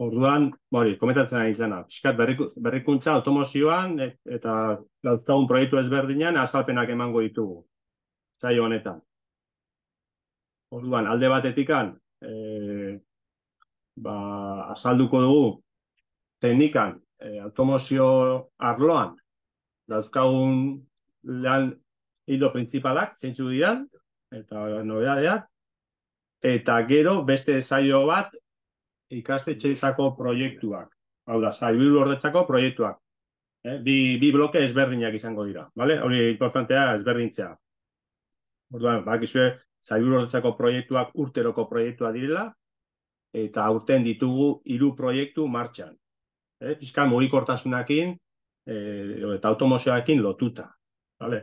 Orduan, hori, komentatzen ari zena. berrikuntza automozioan e, eta gauztagun proiektu ezberdinan azalpenak emango ditugu. Zaio honetan. Orduan, alde batetikan, e, ba, azalduko dugu teknikan, e, automozio arloan, dauzkagun lan hilo printzipalak, zeintzu dira, eta nobedadeak, eta gero beste zaio bat ikaste ikastetxeitzako proiektuak. Hau da, zailburu horretzako proiektuak. Eh, bi, bi bloke ezberdinak izango dira. Vale? Hori importantea ezberdintzea. Orduan, bakizue, izue, proiektuak urteroko proiektua direla, eta aurten ditugu hiru proiektu martxan. Eh, Piskan murikortasunakin eh, eta automozioakin lotuta. Vale?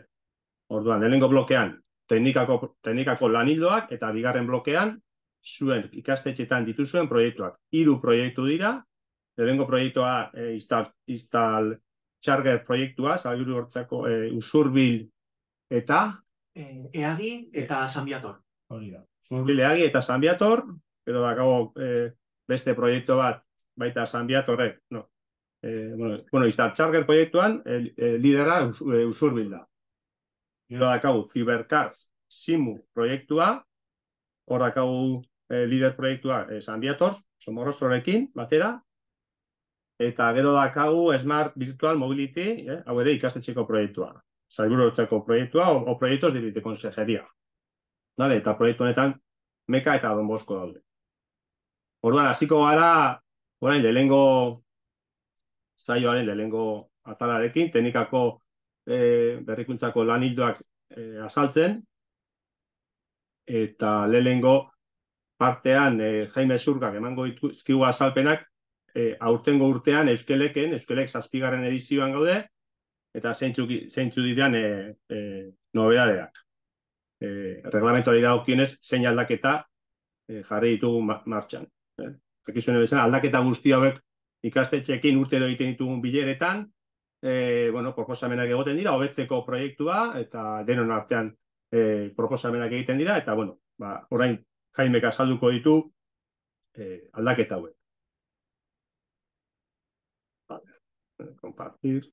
Orduan, helengo blokean, teknikako, teknikako lanildoak eta bigarren blokean, zuen ikastetxetan dituzuen proiektuak. Hiru proiektu dira, lehenko proiektua e, instal, instal charger proiektua, zalgiru hortzako e, usurbil eta... E, eta e, zambiator. Usurbil eagi eta zambiator, edo dago ba, beste proiektu bat, baita zambiatorrek, no. bueno, bueno instal charger proiektuan, lidera usurbil da. Gero dakau, Cybercars, Simu proiektua, hor e, lider proiektua e, eh, Sandiator, Somorrostrorekin batera eta gero dakagu Smart Virtual Mobility, eh, hau ere ikastetxeko proiektua. Salburutzako proiektua o, o proiektos de de consejería. eta proiektu honetan Meka eta donbosko daude. Orduan hasiko gara orain lelengo zaioaren lelengo atalarekin teknikako eh berrikuntzako lanildoak e, eh, asaltzen eta lelengo partean e, Jaime Zurgak emango dizkigu azalpenak e, aurtengo urtean euskeleken euskelek 7 edizioan gaude eta zeintzu zeintzu diren eh e, Eh, eh zein aldaketa jarri ditugu martxan. aldaketa guzti hauek ikastetxeekin urtero egiten ditugun bileretan eh bueno, proposamenak egoten dira hobetzeko proiektua eta denon artean eh proposamenak egiten dira eta bueno, ba, orain Jaimek azalduko ditu eh, aldaketa hauek. Vale. Compartir.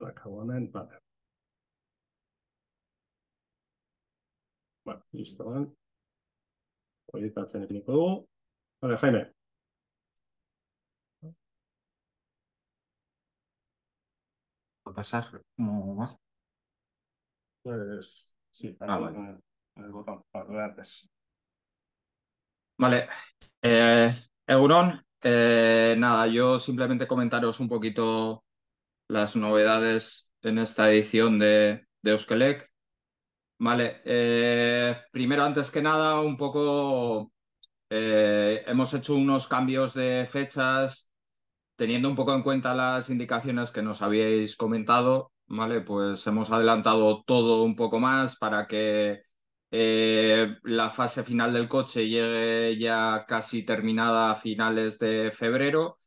Bada, hemen, vale. Bueno, listo, bada. Proiektatzen etniko dugu. Vale, Jaime. Va a pasar. No. Pues... Sí, ah, vale. el, botón, Vale. Eh, Euron, eh, nada, yo simplemente comentaros un poquito las novedades en esta edición de, de Vale, eh, primero, antes que nada, un poco hemos hecho unos cambios de fechas teniendo un poco en cuenta las indicaciones que nos habíais comentado Vale, pues hemos adelantado todo un poco más para que eh, la fase final del coche llegue ya casi terminada a finales de febrero.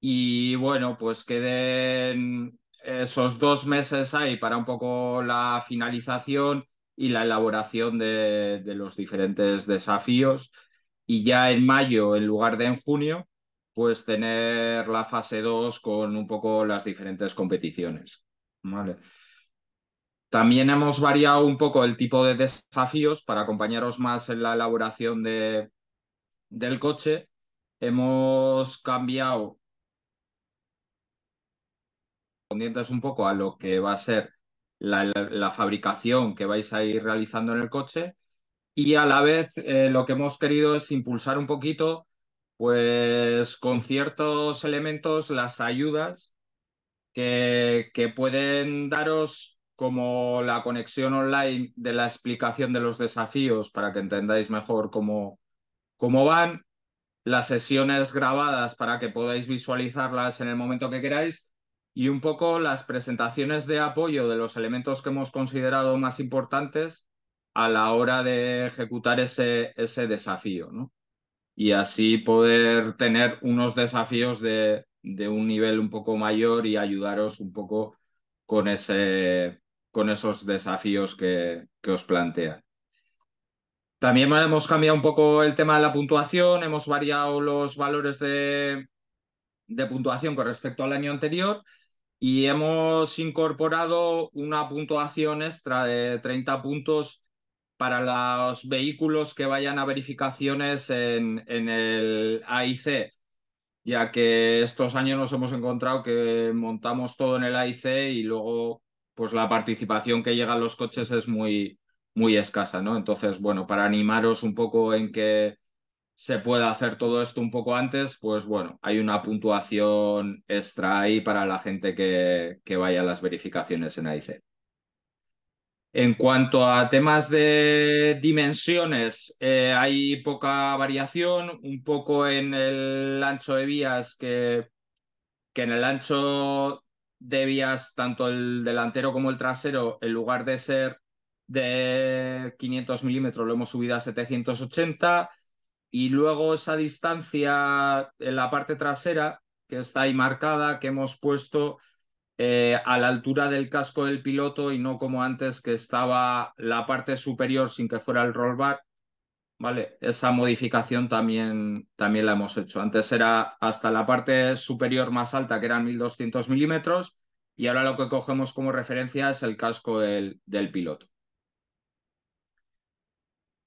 Y bueno, pues queden esos dos meses ahí para un poco la finalización y la elaboración de, de los diferentes desafíos. Y ya en mayo, en lugar de en junio, pues tener la fase 2 con un poco las diferentes competiciones. Vale. También hemos variado un poco el tipo de desafíos para acompañaros más en la elaboración del coche. Hemos cambiado un poco a lo que va a ser la, fabricación que vais a ir realizando en el coche y a la vez eh, lo que hemos querido es impulsar un poquito pues con ciertos elementos las ayudas que, pueden daros como la conexión online de la explicación de los desafíos para que entendáis mejor cómo, cómo van, las sesiones grabadas para que podáis visualizarlas en el momento que queráis y un poco las presentaciones de apoyo de los elementos que hemos considerado más importantes a la hora de ejecutar ese, ese desafío, ¿no? Y así poder tener unos desafíos de, de un nivel un poco mayor y ayudaros un poco con, ese, con esos desafíos que, que os plantea. También hemos cambiado un poco el tema de la puntuación, hemos variado los valores de, de puntuación con respecto al año anterior y hemos incorporado una puntuación extra de 30 puntos para los vehículos que vayan a verificaciones en, en el AIC ya que estos años nos hemos encontrado que montamos todo en el AIC y luego pues la participación que llegan los coches es muy, muy escasa, ¿no? Entonces, bueno, para animaros un poco en que se pueda hacer todo esto un poco antes, pues bueno, hay una puntuación extra ahí para la gente que, que vaya a las verificaciones en AIC. En cuanto a temas de dimensiones, eh, hay poca variación, un poco en el ancho de vías que, que en el ancho de vías, tanto el delantero como el trasero, en lugar de ser de 500 milímetros, lo hemos subido a 780 y luego esa distancia en la parte trasera que está ahí marcada, que hemos puesto eh, a la altura del casco del piloto y no como antes que estaba la parte superior sin que fuera el rollback. Vale, esa modificación también, también la hemos hecho. Antes era hasta la parte superior más alta, que eran 1200 milímetros, y ahora lo que cogemos como referencia es el casco del, del piloto.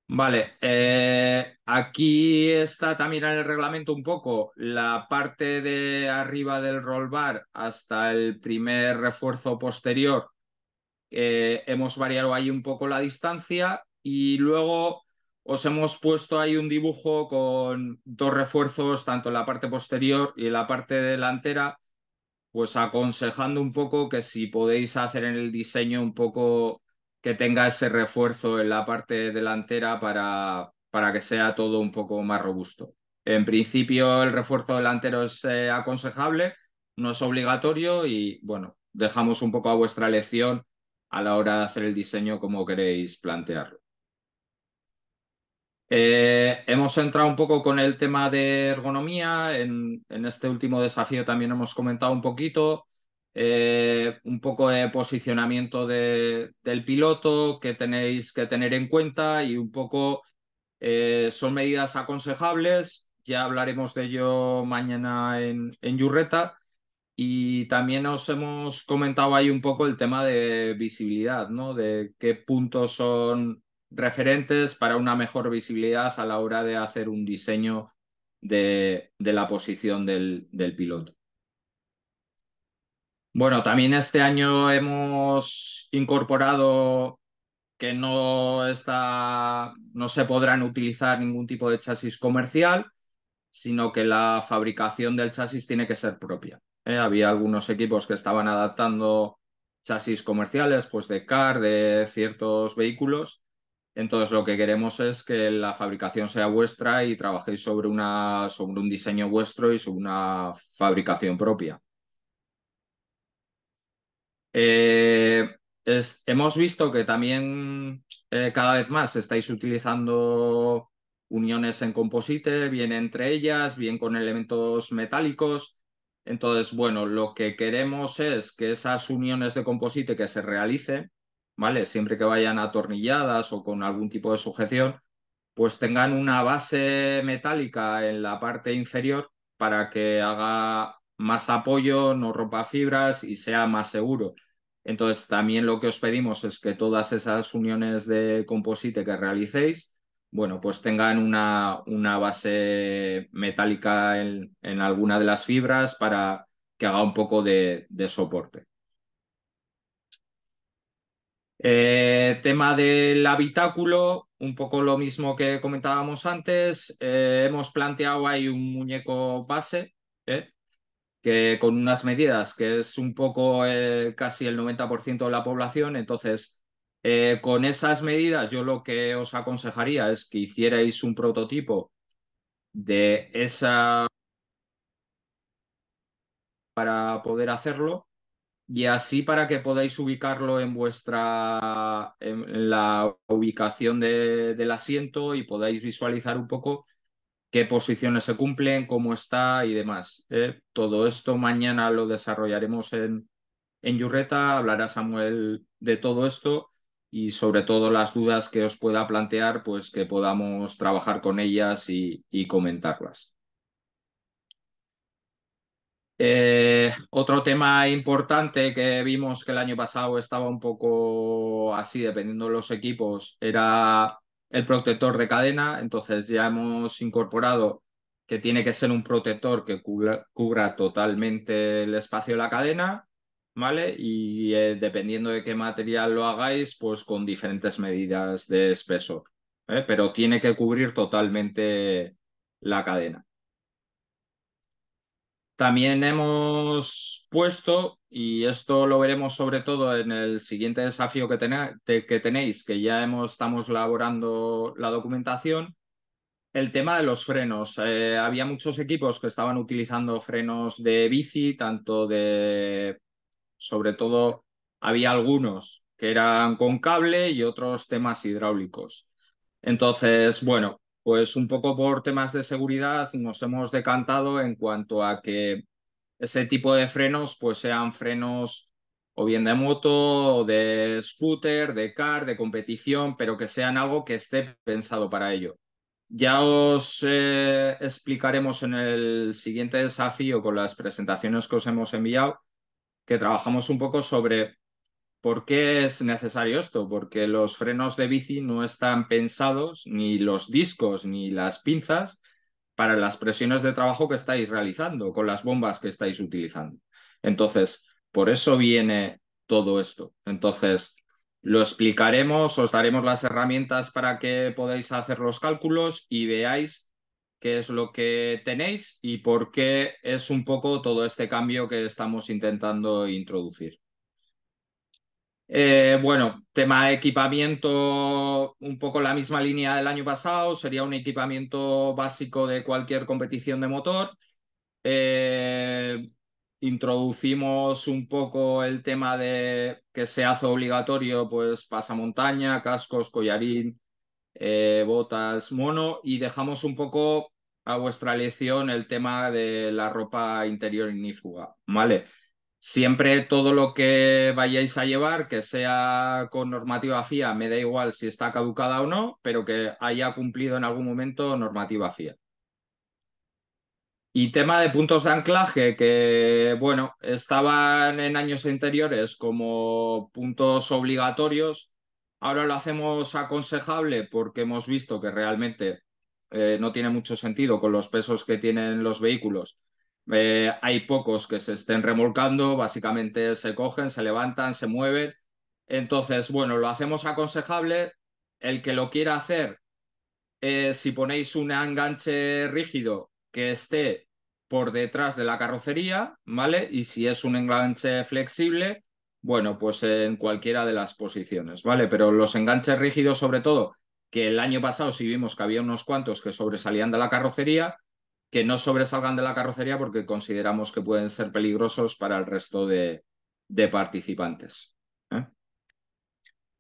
Vale, eh, aquí está también en el reglamento un poco la parte de arriba del roll bar hasta el primer refuerzo posterior. Eh, hemos variado ahí un poco la distancia y luego os hemos puesto ahí un dibujo con dos refuerzos, tanto en la parte posterior y en la parte delantera, pues aconsejando un poco que si podéis hacer en el diseño un poco que tenga ese refuerzo en la parte delantera para, para que sea todo un poco más robusto. En principio el refuerzo delantero es eh, aconsejable, no es obligatorio y bueno, dejamos un poco a vuestra elección a la hora de hacer el diseño como queréis plantearlo. Eh, hemos entrado un poco con el tema de ergonomía. En, en, este último desafío también hemos comentado un poquito. Eh, un poco de posicionamiento del piloto que tenéis que tener en cuenta y un poco eh, son medidas aconsejables. Ya hablaremos de ello mañana en, en Yurreta. Y también os hemos comentado ahí un poco el tema de visibilidad, ¿no? De qué puntos son referentes para una mejor visibilidad a la hora de hacer un diseño de, la posición del piloto. Bueno, también este año hemos incorporado que no está, no se podrán utilizar ningún tipo de chasis comercial, sino que la fabricación del chasis tiene que ser propia. ¿eh? Había algunos equipos que estaban adaptando chasis comerciales, pues de car, de ciertos vehículos. Entonces lo que queremos es que la fabricación sea vuestra y trabajéis sobre, una, sobre un diseño vuestro y sobre una fabricación propia. Eh, hemos visto que también eh, cada vez más estáis utilizando uniones en composite, bien entre ellas, bien con elementos metálicos. Entonces, bueno, lo que queremos es que esas uniones de composite que se realicen, ¿vale? Siempre que vayan atornilladas o con algún tipo de sujeción, pues tengan una base metálica en la parte inferior para que haga más apoyo, no rompa fibras y sea más seguro. Entonces, también lo que os pedimos es que todas esas uniones de composite que realicéis, bueno, pues tengan una, una base metálica en, alguna de las fibras para que haga un poco de, soporte. Eh, tema del habitáculo, un poco lo mismo que comentábamos antes. Eh, hemos planteado ahí un muñeco base, ¿eh? con unas medidas que es un poco eh, casi el 90% de la población, entonces eh, con esas medidas yo lo que os aconsejaría es que hicierais un prototipo de esa para poder hacerlo y así para que podáis ubicarlo en vuestra en la ubicación del asiento y podáis visualizar un poco qué posiciones se cumplen, cómo está y demás. ¿eh? Todo esto mañana lo desarrollaremos en, Yurreta, hablará Samuel de todo esto y sobre todo las dudas que os pueda plantear, pues que podamos trabajar con ellas y, comentarlas. Eh, otro tema importante que vimos que el año pasado estaba un poco así, dependiendo de los equipos, era el protector de cadena, entonces ya hemos incorporado que tiene que ser un protector que cubra, totalmente el espacio de la cadena, ¿vale? Y eh, dependiendo de qué material lo hagáis, pues con diferentes medidas de espesor, ¿eh? pero tiene que cubrir totalmente la cadena. También hemos puesto, y esto lo veremos sobre todo en el siguiente desafío que, tenéis, que ya estamos elaborando la documentación, el tema de los frenos. Eh, había muchos equipos que estaban utilizando frenos de bici, tanto de, sobre todo, había algunos que eran con cable y otros temas hidráulicos. Entonces, bueno, pues un poco por temas de seguridad nos hemos decantado en cuanto a que ese tipo de frenos pues sean frenos o bien de moto, o de scooter, de car, de competición, pero que sean algo que esté pensado para ello. Ya os eh, explicaremos en el siguiente desafío con las presentaciones que os hemos enviado, que trabajamos un poco sobre ¿Por qué es necesario esto? Porque los frenos de bici no están pensados, ni los discos, ni las pinzas, para las presiones de trabajo que estáis realizando, con las bombas que estáis utilizando. Entonces, por eso viene todo esto. Entonces, lo explicaremos, os daremos las herramientas para que podáis hacer los cálculos y veáis qué es lo que tenéis y por qué es un poco todo este cambio que estamos intentando introducir. Eh, bueno, tema equipamiento, un poco la misma línea del año pasado, sería un equipamiento básico de cualquier competición de motor. Eh, introducimos un poco el tema de que se hace obligatorio, pues pasamontaña, cascos, collarín, eh, botas, mono, y dejamos un poco a vuestra elección el tema de la ropa interior ignífuga, ¿vale? Siempre todo lo que vayáis a llevar, que sea con normativa FIA, me da igual si está caducada o no, pero que haya cumplido en algún momento normativa FIA. Y tema de puntos de anclaje, que bueno, estaban en años anteriores como puntos obligatorios, ahora lo hacemos aconsejable porque hemos visto que realmente eh, no tiene mucho sentido con los pesos que tienen los vehículos eh, hay pocos que se estén remolcando, básicamente se cogen, se levantan, se mueven. Entonces, bueno, lo hacemos aconsejable. El que lo quiera hacer, eh, si ponéis un enganche rígido que esté por detrás de la carrocería, ¿vale? Y si es un enganche flexible, bueno, pues en cualquiera de las posiciones, ¿vale? Pero los enganches rígidos sobre todo, que el año pasado sí vimos que había unos cuantos que sobresalían de la carrocería, que no sobresalgan de la carrocería porque consideramos que pueden ser peligrosos para el resto de, participantes. ¿eh?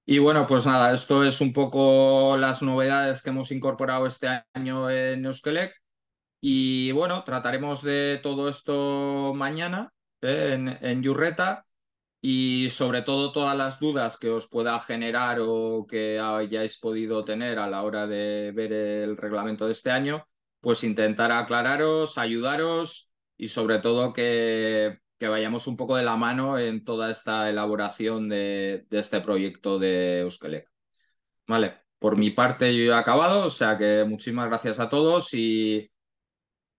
Y bueno, pues nada, esto es un poco las novedades que hemos incorporado este año en Euskelec. Y bueno, trataremos de todo esto mañana ¿eh? en, en Yurreta y sobre todo todas las dudas que os pueda generar o que hayáis podido tener a la hora de ver el reglamento de este año pues intentar aclararos, ayudaros y sobre todo que, que, vayamos un poco de la mano en toda esta elaboración de, este proyecto de Euskelec. Vale, por mi parte yo he acabado, o sea que muchísimas gracias a todos y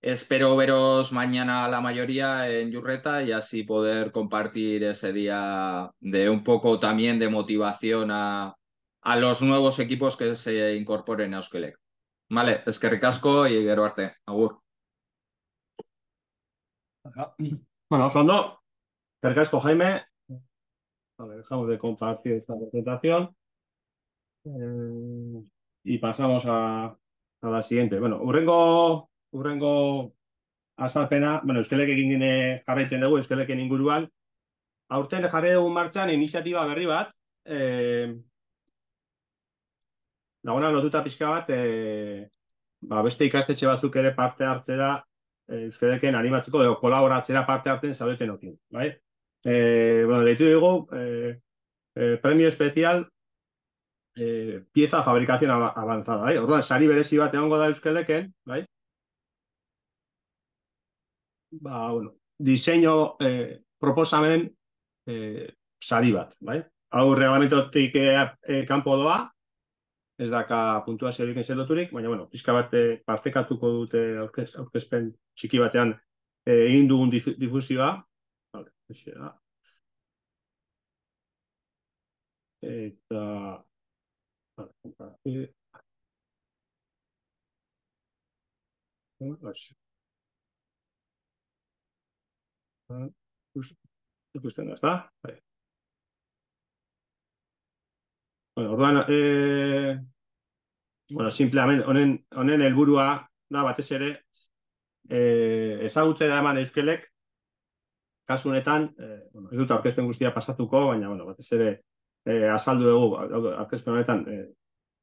espero veros mañana la mayoría en Yurreta y así poder compartir ese día de un poco también de motivación a, a los nuevos equipos que se incorporen a Euskelec. Vale, eskerrik asko, gero arte, agur. Bueno, oso no. eskerrik asko, Jaime. Vale, dejamos de compartir esta presentación. Eh, y pasamos a, a la siguiente. Bueno, urrengo, urrengo azalpena, bueno, euskelek egin gine jarraitzen dugu, euskelek inguruan. Aurten jarri dugu martxan iniziatiba berri bat, eh, dagoena lotuta pixka bat, e, ba, beste ikastetxe batzuk ere parte hartzera, eh, euskadeken animatzeko, edo kolaboratzera parte hartzen zaudeten okin. Bai? E, bueno, deitu dugu, e, premio especial e, pieza fabrikazioa avanzada. Bai? Orduan, sari berezi bat egongo da euskadeken, bai? ba, bueno, diseño e, proposamen e, sari bat. Bai? Hau reglamentotik e, e, kanpo doa, ez daka puntuazio egiten zeloturik, baina, bueno, pizka bat eh, partekatuko dute aurkez, aurkezpen txiki batean eh, egin dugun difusioa. Vale, eta... Ikusten da, ikusten da, Orduan, e, bueno, simplemente, honen, honen helburua da batez ere, e, eh, da eman euskelek, kasu honetan, e, bueno, ez dut aurkezpen guztia pasatuko, baina, bueno, batez ere, e, azaldu dugu, aurkezpen honetan,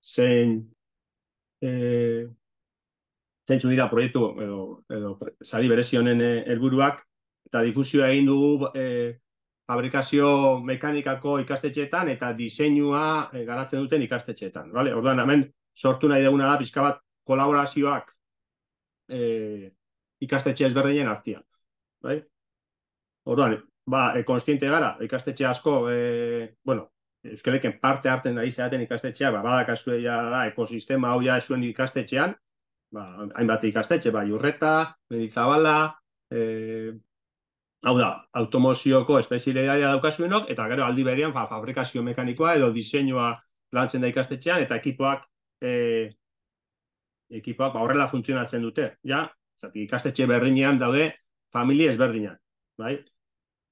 zein, e, zein dira proiektu, edo, edo, zari berezi honen helburuak, eta difusioa egin dugu, e, fabrikazio mekanikako ikastetxeetan eta diseinua eh, garatzen duten ikastetxeetan. Vale? Orduan, hemen sortu nahi deguna da, pizka bat kolaborazioak e, ikastetxe ezberdinen artian. Bai? Orduan, ba, e, eh, konstiente gara, ikastetxe asko, e, bueno, euskaleken parte hartzen da izaten ikastetxeak, ba, badak da, ekosistema hau ja esuen ikastetxean, ba, hainbat ikastetxe, ba, jurreta, benizabala, e, hau da, automozioko espezialidadea daukazuenok, eta gero aldi berean fa, fabrikazio mekanikoa edo diseinua lantzen da ikastetxean, eta ekipoak e, ekipoak ba, horrela funtzionatzen dute, ja? Zati, ikastetxe berdinean daude familie ezberdinak, bai?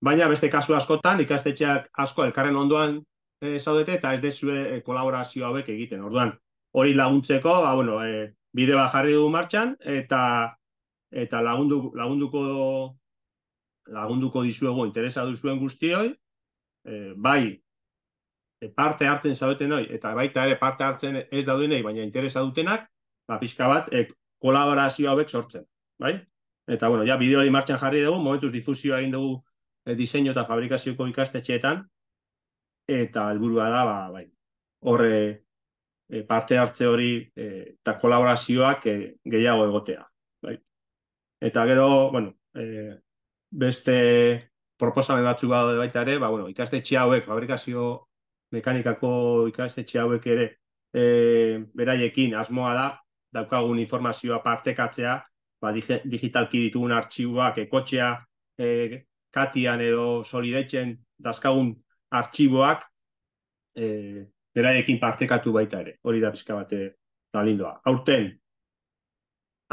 Baina beste kasu askotan, ikastetxeak asko elkarren ondoan e, zaudete, eta ez dezue e, kolaborazio hauek egiten, orduan, hori laguntzeko, ba, bueno, e, bide bat jarri dugu martxan, eta eta lagundu, lagunduko lagunduko dizuego interesa zuen guztioi, eh, bai, e, bai parte hartzen zaudeten hori eta baita ere parte hartzen ez daudenei baina interesa dutenak, ba pizka bat kolaborazio hauek sortzen, bai? Eta bueno, ja bideo hori martxan jarri dugu, momentuz difusioa egin dugu e, diseinu eta fabrikazioko ikastetxeetan eta helburua da ba bai. Horre e, parte hartze hori e, eta kolaborazioak e, gehiago egotea, bai? Eta gero, bueno, e, beste proposamen batzuk daude baita ere, ba, bueno, ikastetxe hauek, fabrikazio mekanikako ikastetxe hauek ere, e, beraiekin asmoa da, daukagun informazioa partekatzea, ba, digitalki ditugun artxiboak, ekotxea, e, eh, katian edo solidetzen dazkagun artxiboak, e, beraiekin partekatu baita ere, hori da bizka bate da lindoa. Aurten,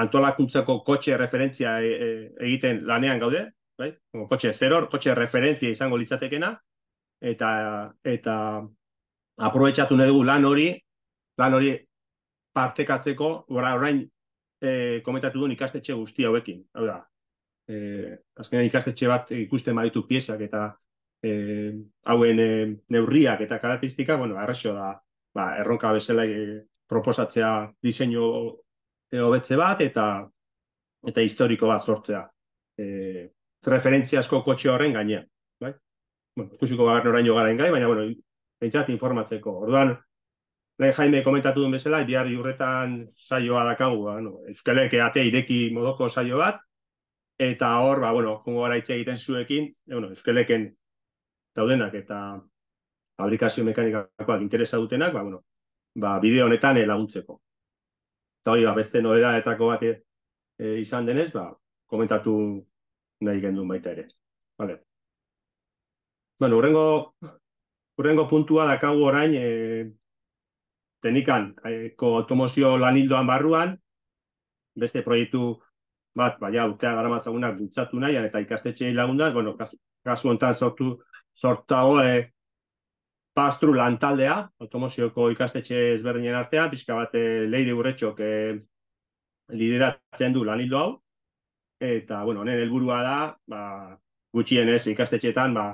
antolakuntzako kotxe referentzia egiten lanean gaude, bai? Como kotxe zeror, kotxe referentzia izango litzatekena, eta, eta aprobetsatu nahi dugu lan hori, lan hori partekatzeko, orain e, komentatu duen ikastetxe guzti hauekin. Hau da, e, azkenean ikastetxe bat ikusten baditu piezak eta e, hauen neurriak eta karakteristika, bueno, da, ba, erronka bezala proposatzea diseinu hobetze bat eta eta historiko bat sortzea. E, referentziasko kotxe horren gainean. Bai? Bueno, ikusiko gara noraino garen gai, baina, bueno, entzat informatzeko. Orduan, lehen Jaime komentatu duen bezala, bihar jurretan saioa dakagu, ba, bueno, euskalek eate ireki modoko saio bat, eta hor, ba, bueno, kongo gara itxe egiten zuekin, e, bueno, euskaleken daudenak eta aplikazio mekanikakoak interesa dutenak, ba, bueno, ba, bideo honetan laguntzeko. Eta hori, ba, beste noeda etako bat e, izan denez, ba, komentatu nahi gendu baita ere. Vale. Bueno, urrengo, urrengo puntua dakagu orain, e, tenikan, ko automozio lanildoan barruan, beste proiektu bat, baina utea gara matzagunak dutxatu nahi, eta ikastetxe lagunda, bueno, kasu, kasu ontan sortu, sortago e, eh, pastru lantaldea, automozioko ikastetxe ezberdinen artea, pixka bat eh, leire urretxok e, lideratzen du lanildo hau, eta, bueno, honen helburua da, ba, gutxien ez, ikastetxetan, ba,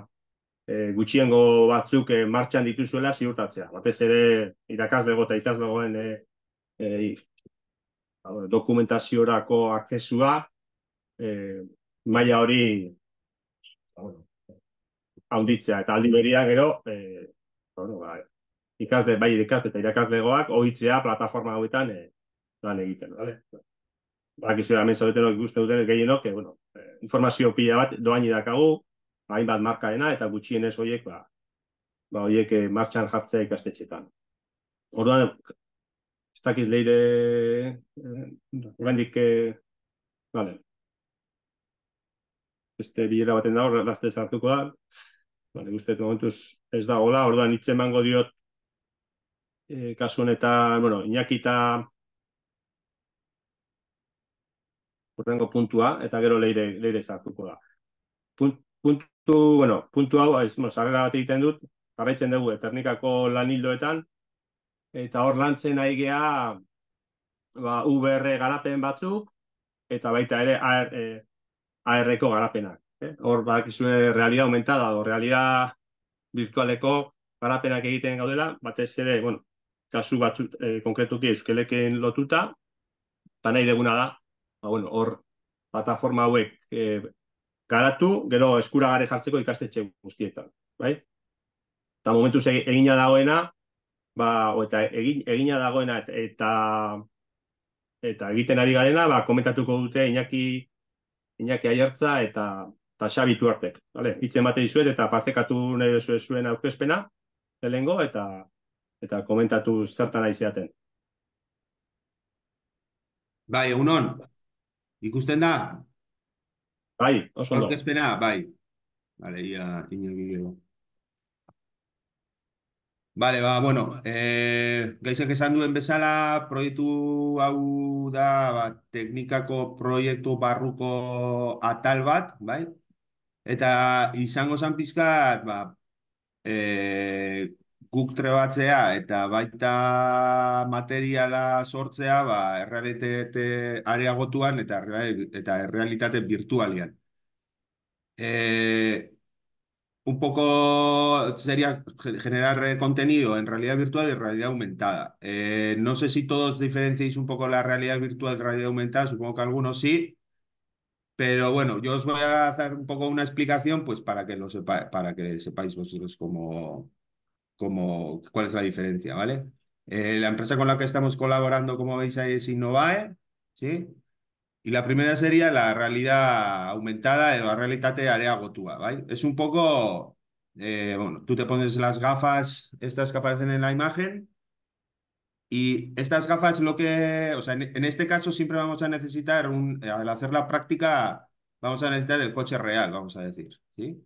e, gutxiengo batzuk e, martxan dituzuela ziurtatzea. Batez ere, irakasle eta ikaslegoen eh, e, e, dokumentaziorako akzesua, e, maila hori ba, bueno, Eta aldi beria gero, eh, bueno, ba, ikasle, bai ikasle eta irakaslegoak, ohitzea plataforma hauetan e, lan egiten. bale? bakizu ba, da hemen zaudetenok ikusten duten gehienok, e, bueno, eh, informazio pila bat doain idakagu, hainbat markaena eta gutxienez hoiek ba ba hoiek eh, martxan jartzea ikastetxetan. Orduan ez dakit leire eh gandik vale. Este bilera baten da hor laste sartuko da. Vale, uste momentuz ez da hola, orduan hitz diot eh kasu honetan, bueno, Iñaki urrengo puntua, eta gero leire, leire zartuko da. puntu, bueno, puntu hau, ez, no, sarrera bat egiten dut, jarraitzen dugu, eternikako lanildoetan, eta hor lantzen txena ba, UBR garapen batzuk, eta baita ere AR, e, eh, ARreko garapenak. Eh? Hor, bak, realitatea realia aumentada, hor, realia virtualeko garapenak egiten gaudela, batez ere, bueno, kasu batzut, e, eh, konkretuki euskeleken lotuta, eta nahi deguna da, Ba, bueno, hor plataforma hauek e, garatu, gero eskura gare jartzeko ikastetxe guztietan, bai? Eta momentu e-, egina dagoena, ba, eta egin, egina dagoena, eta, eta egiten ari garena, ba, komentatuko dute Iñaki Iñaki aiertza eta eta xabitu hartek, vale? Itzen bate dizuet, eta partekatu nahi duzu zuen aukespena, zelengo, eta eta komentatu zertan aizeaten. Bai, egun hon, Ikusten da? Bai, oso ondo. bai. Bale, ia Bale, ba, bueno, e, eh, gaizek esan duen bezala, proiektu hau da, ba, teknikako proiektu barruko atal bat, bai? Eta izango zan pizkat, ba, e, guk trebatzea eta baita materiala sortzea ba, errealitate areagotuan eta, eta errealitate virtualian. Eh, un poco sería generar eh, contenido en realidad virtual y realidad aumentada. Eh, no sé si todos diferenciáis un poco la realidad virtual y realidad aumentada, supongo que algunos sí, pero bueno, yo os voy a hacer un poco una explicación pues para que lo sepa, para que sepáis vosotros cómo, como, cuál es la diferencia, ¿vale? Eh, la empresa con la que estamos colaborando, como veis ahí, es Innovae, ¿sí? Y la primera sería la realidad aumentada la de área area ¿vale? Es un poco, eh, bueno, tú te pones las gafas estas que aparecen en la imagen y estas gafas lo que, o sea, en, este caso siempre vamos a necesitar, un, al hacer la práctica, vamos a necesitar el coche real, vamos a decir, ¿sí?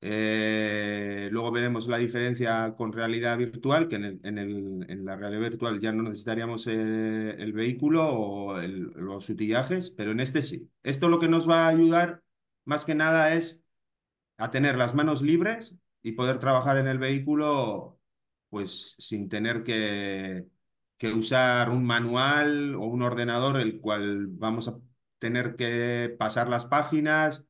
Eh, luego veremos la diferencia con realidad virtual, que en, en, la realidad virtual ya no necesitaríamos eh, el, vehículo o los utillajes, pero en este sí. Esto lo que nos va a ayudar más que nada es a tener las manos libres y poder trabajar en el vehículo pues sin tener que, que usar un manual o un ordenador el cual vamos a tener que pasar las páginas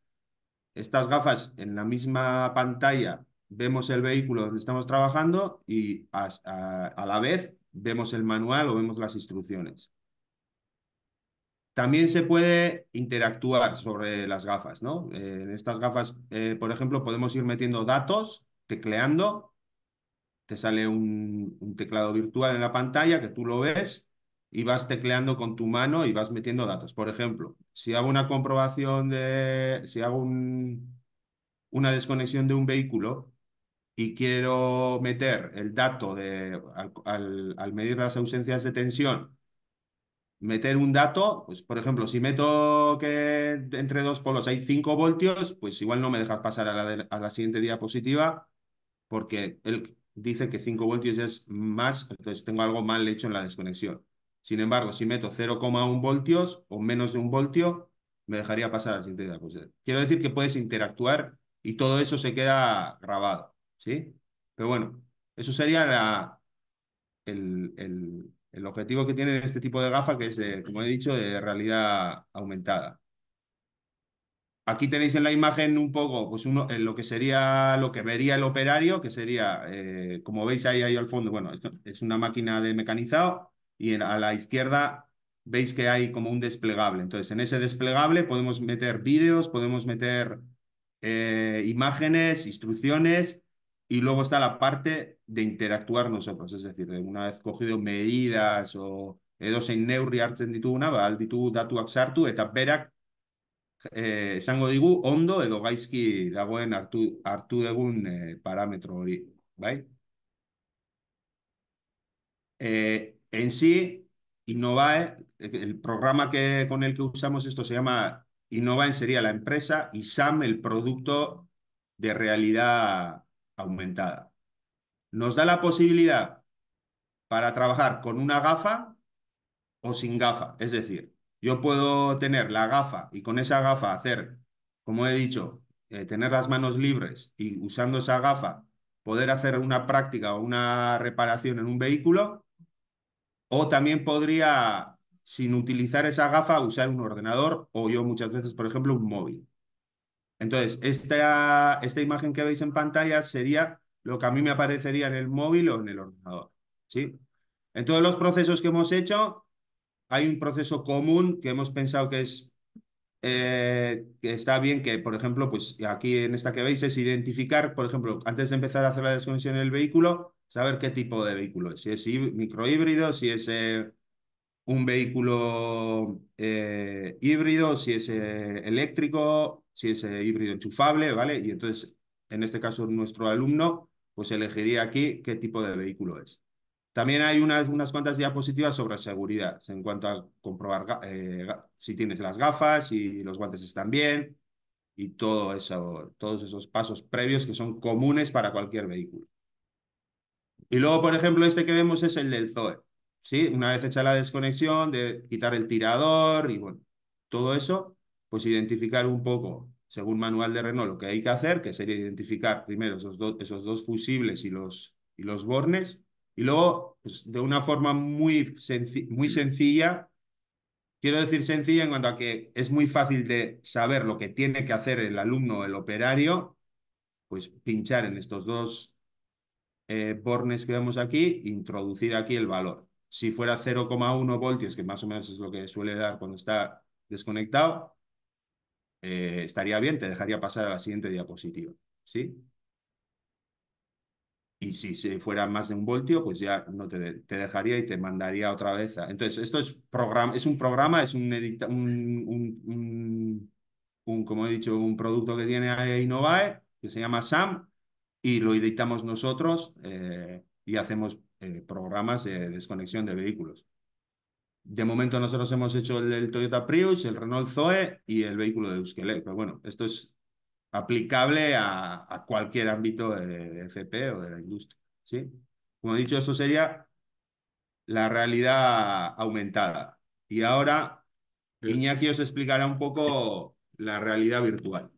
estas gafas en la misma pantalla vemos el vehículo donde estamos trabajando y a, la vez vemos el manual o vemos las instrucciones. También se puede interactuar sobre las gafas, ¿no? Eh, en estas gafas, eh, por ejemplo, podemos ir metiendo datos, tecleando, te sale un, teclado virtual en la pantalla que tú lo ves y vas tecleando con tu mano y vas metiendo datos. Por ejemplo, si hago una comprobación de, si hago una desconexión de un vehículo y quiero meter el dato de, al, medir las ausencias de tensión, meter un dato, pues por ejemplo, si meto que entre dos polos hay 5 voltios, pues igual no me dejas pasar a la, a la siguiente diapositiva porque él dice que 5 voltios es más, entonces tengo algo mal hecho en la desconexión. Sin embargo, si meto 0,1 voltios o menos de un voltio, me dejaría pasar al siguiente Quiero decir que puedes interactuar y todo eso se queda grabado, ¿sí? Pero bueno, eso sería la, el, objetivo que tiene este tipo de gafa, que es, eh, como he dicho, de realidad aumentada. Aquí tenéis en la imagen un poco pues uno, lo que sería lo que vería el operario, que sería, eh, como veis ahí, ahí al fondo, bueno, es una máquina de mecanizado, y a la izquierda veis que hay como un desplegable. Entonces, en ese desplegable podemos meter vídeos, podemos meter eh, imágenes, instrucciones, y luego está la parte de interactuar nosotros, es decir, una vez cogido medidas o edo en neurri hartzen dituguna, ba, alditugu datuak sartu, eta berak eh, esango digu ondo edo gaizki dagoen hartu, hartu degun eh, parametro hori, eh, en sí, Innovae, eh, el programa que, con el que usamos esto se llama Innovae, sería la empresa, y SAM, el producto de realidad aumentada. Nos da la posibilidad para trabajar con una gafa o sin gafa. Es decir, yo puedo tener la gafa y con esa gafa hacer, como he dicho, eh, tener las manos libres y usando esa gafa poder hacer una práctica o una reparación en un vehículo o también podría, sin utilizar esa gafa, usar un ordenador o yo muchas veces, por ejemplo, un móvil. Entonces, esta, esta imagen que veis en pantalla sería lo que a mí me aparecería en el móvil o en el ordenador. ¿sí? En todos los procesos que hemos hecho, hay un proceso común que hemos pensado que es eh, que está bien que, por ejemplo, pues aquí en esta que veis es identificar, por ejemplo, antes de empezar a hacer la desconexión del vehículo, saber qué tipo de vehículo es, si es microhíbrido, si es eh, un vehículo eh, híbrido, si es eh, eléctrico, si es híbrido enchufable, ¿vale? Y entonces, en este caso, nuestro alumno, pues elegiría aquí qué tipo de vehículo es. También hay unas, unas cuantas diapositivas sobre seguridad, en cuanto a comprobar si tienes las gafas, si los guantes están bien, y todo eso, todos esos pasos previos que son comunes para cualquier vehículo. Y luego, por ejemplo, este que vemos es el del Zoe. ¿sí? Una vez hecha la desconexión, de quitar el tirador y bueno, todo eso, pues identificar un poco, según manual de Renault, lo que hay que hacer, que sería identificar primero esos, esos dos fusibles y los, y los bornes, y luego, pues, de una forma muy, muy sencilla, quiero decir sencilla en cuanto a que es muy fácil de saber lo que tiene que hacer el alumno o el operario, pues pinchar en estos dos eh, bornes que vemos aquí, introducir aquí el valor. Si fuera 0,1 voltios, que más o menos es lo que suele dar cuando está desconectado, eh, estaría bien, te dejaría pasar a la siguiente diapositiva. ¿sí? Y si, se fuera más de un voltio, pues ya no te, dejaría y te mandaría otra vez. Entonces, esto es, programa, es un programa, es un, un, un, como he dicho, un producto que tiene Innovae, que se llama SAM, y lo editamos nosotros eh, y hacemos eh, programas de desconexión de vehículos. De momento nosotros hemos hecho el, Toyota Prius, el Renault Zoe y el vehículo de Euskelec, Pero bueno, esto es aplicable a, cualquier ámbito de, de, FP o de la industria. ¿sí? Como he dicho, esto sería la realidad aumentada. Y ahora Iñaki os explicará un poco la realidad virtual.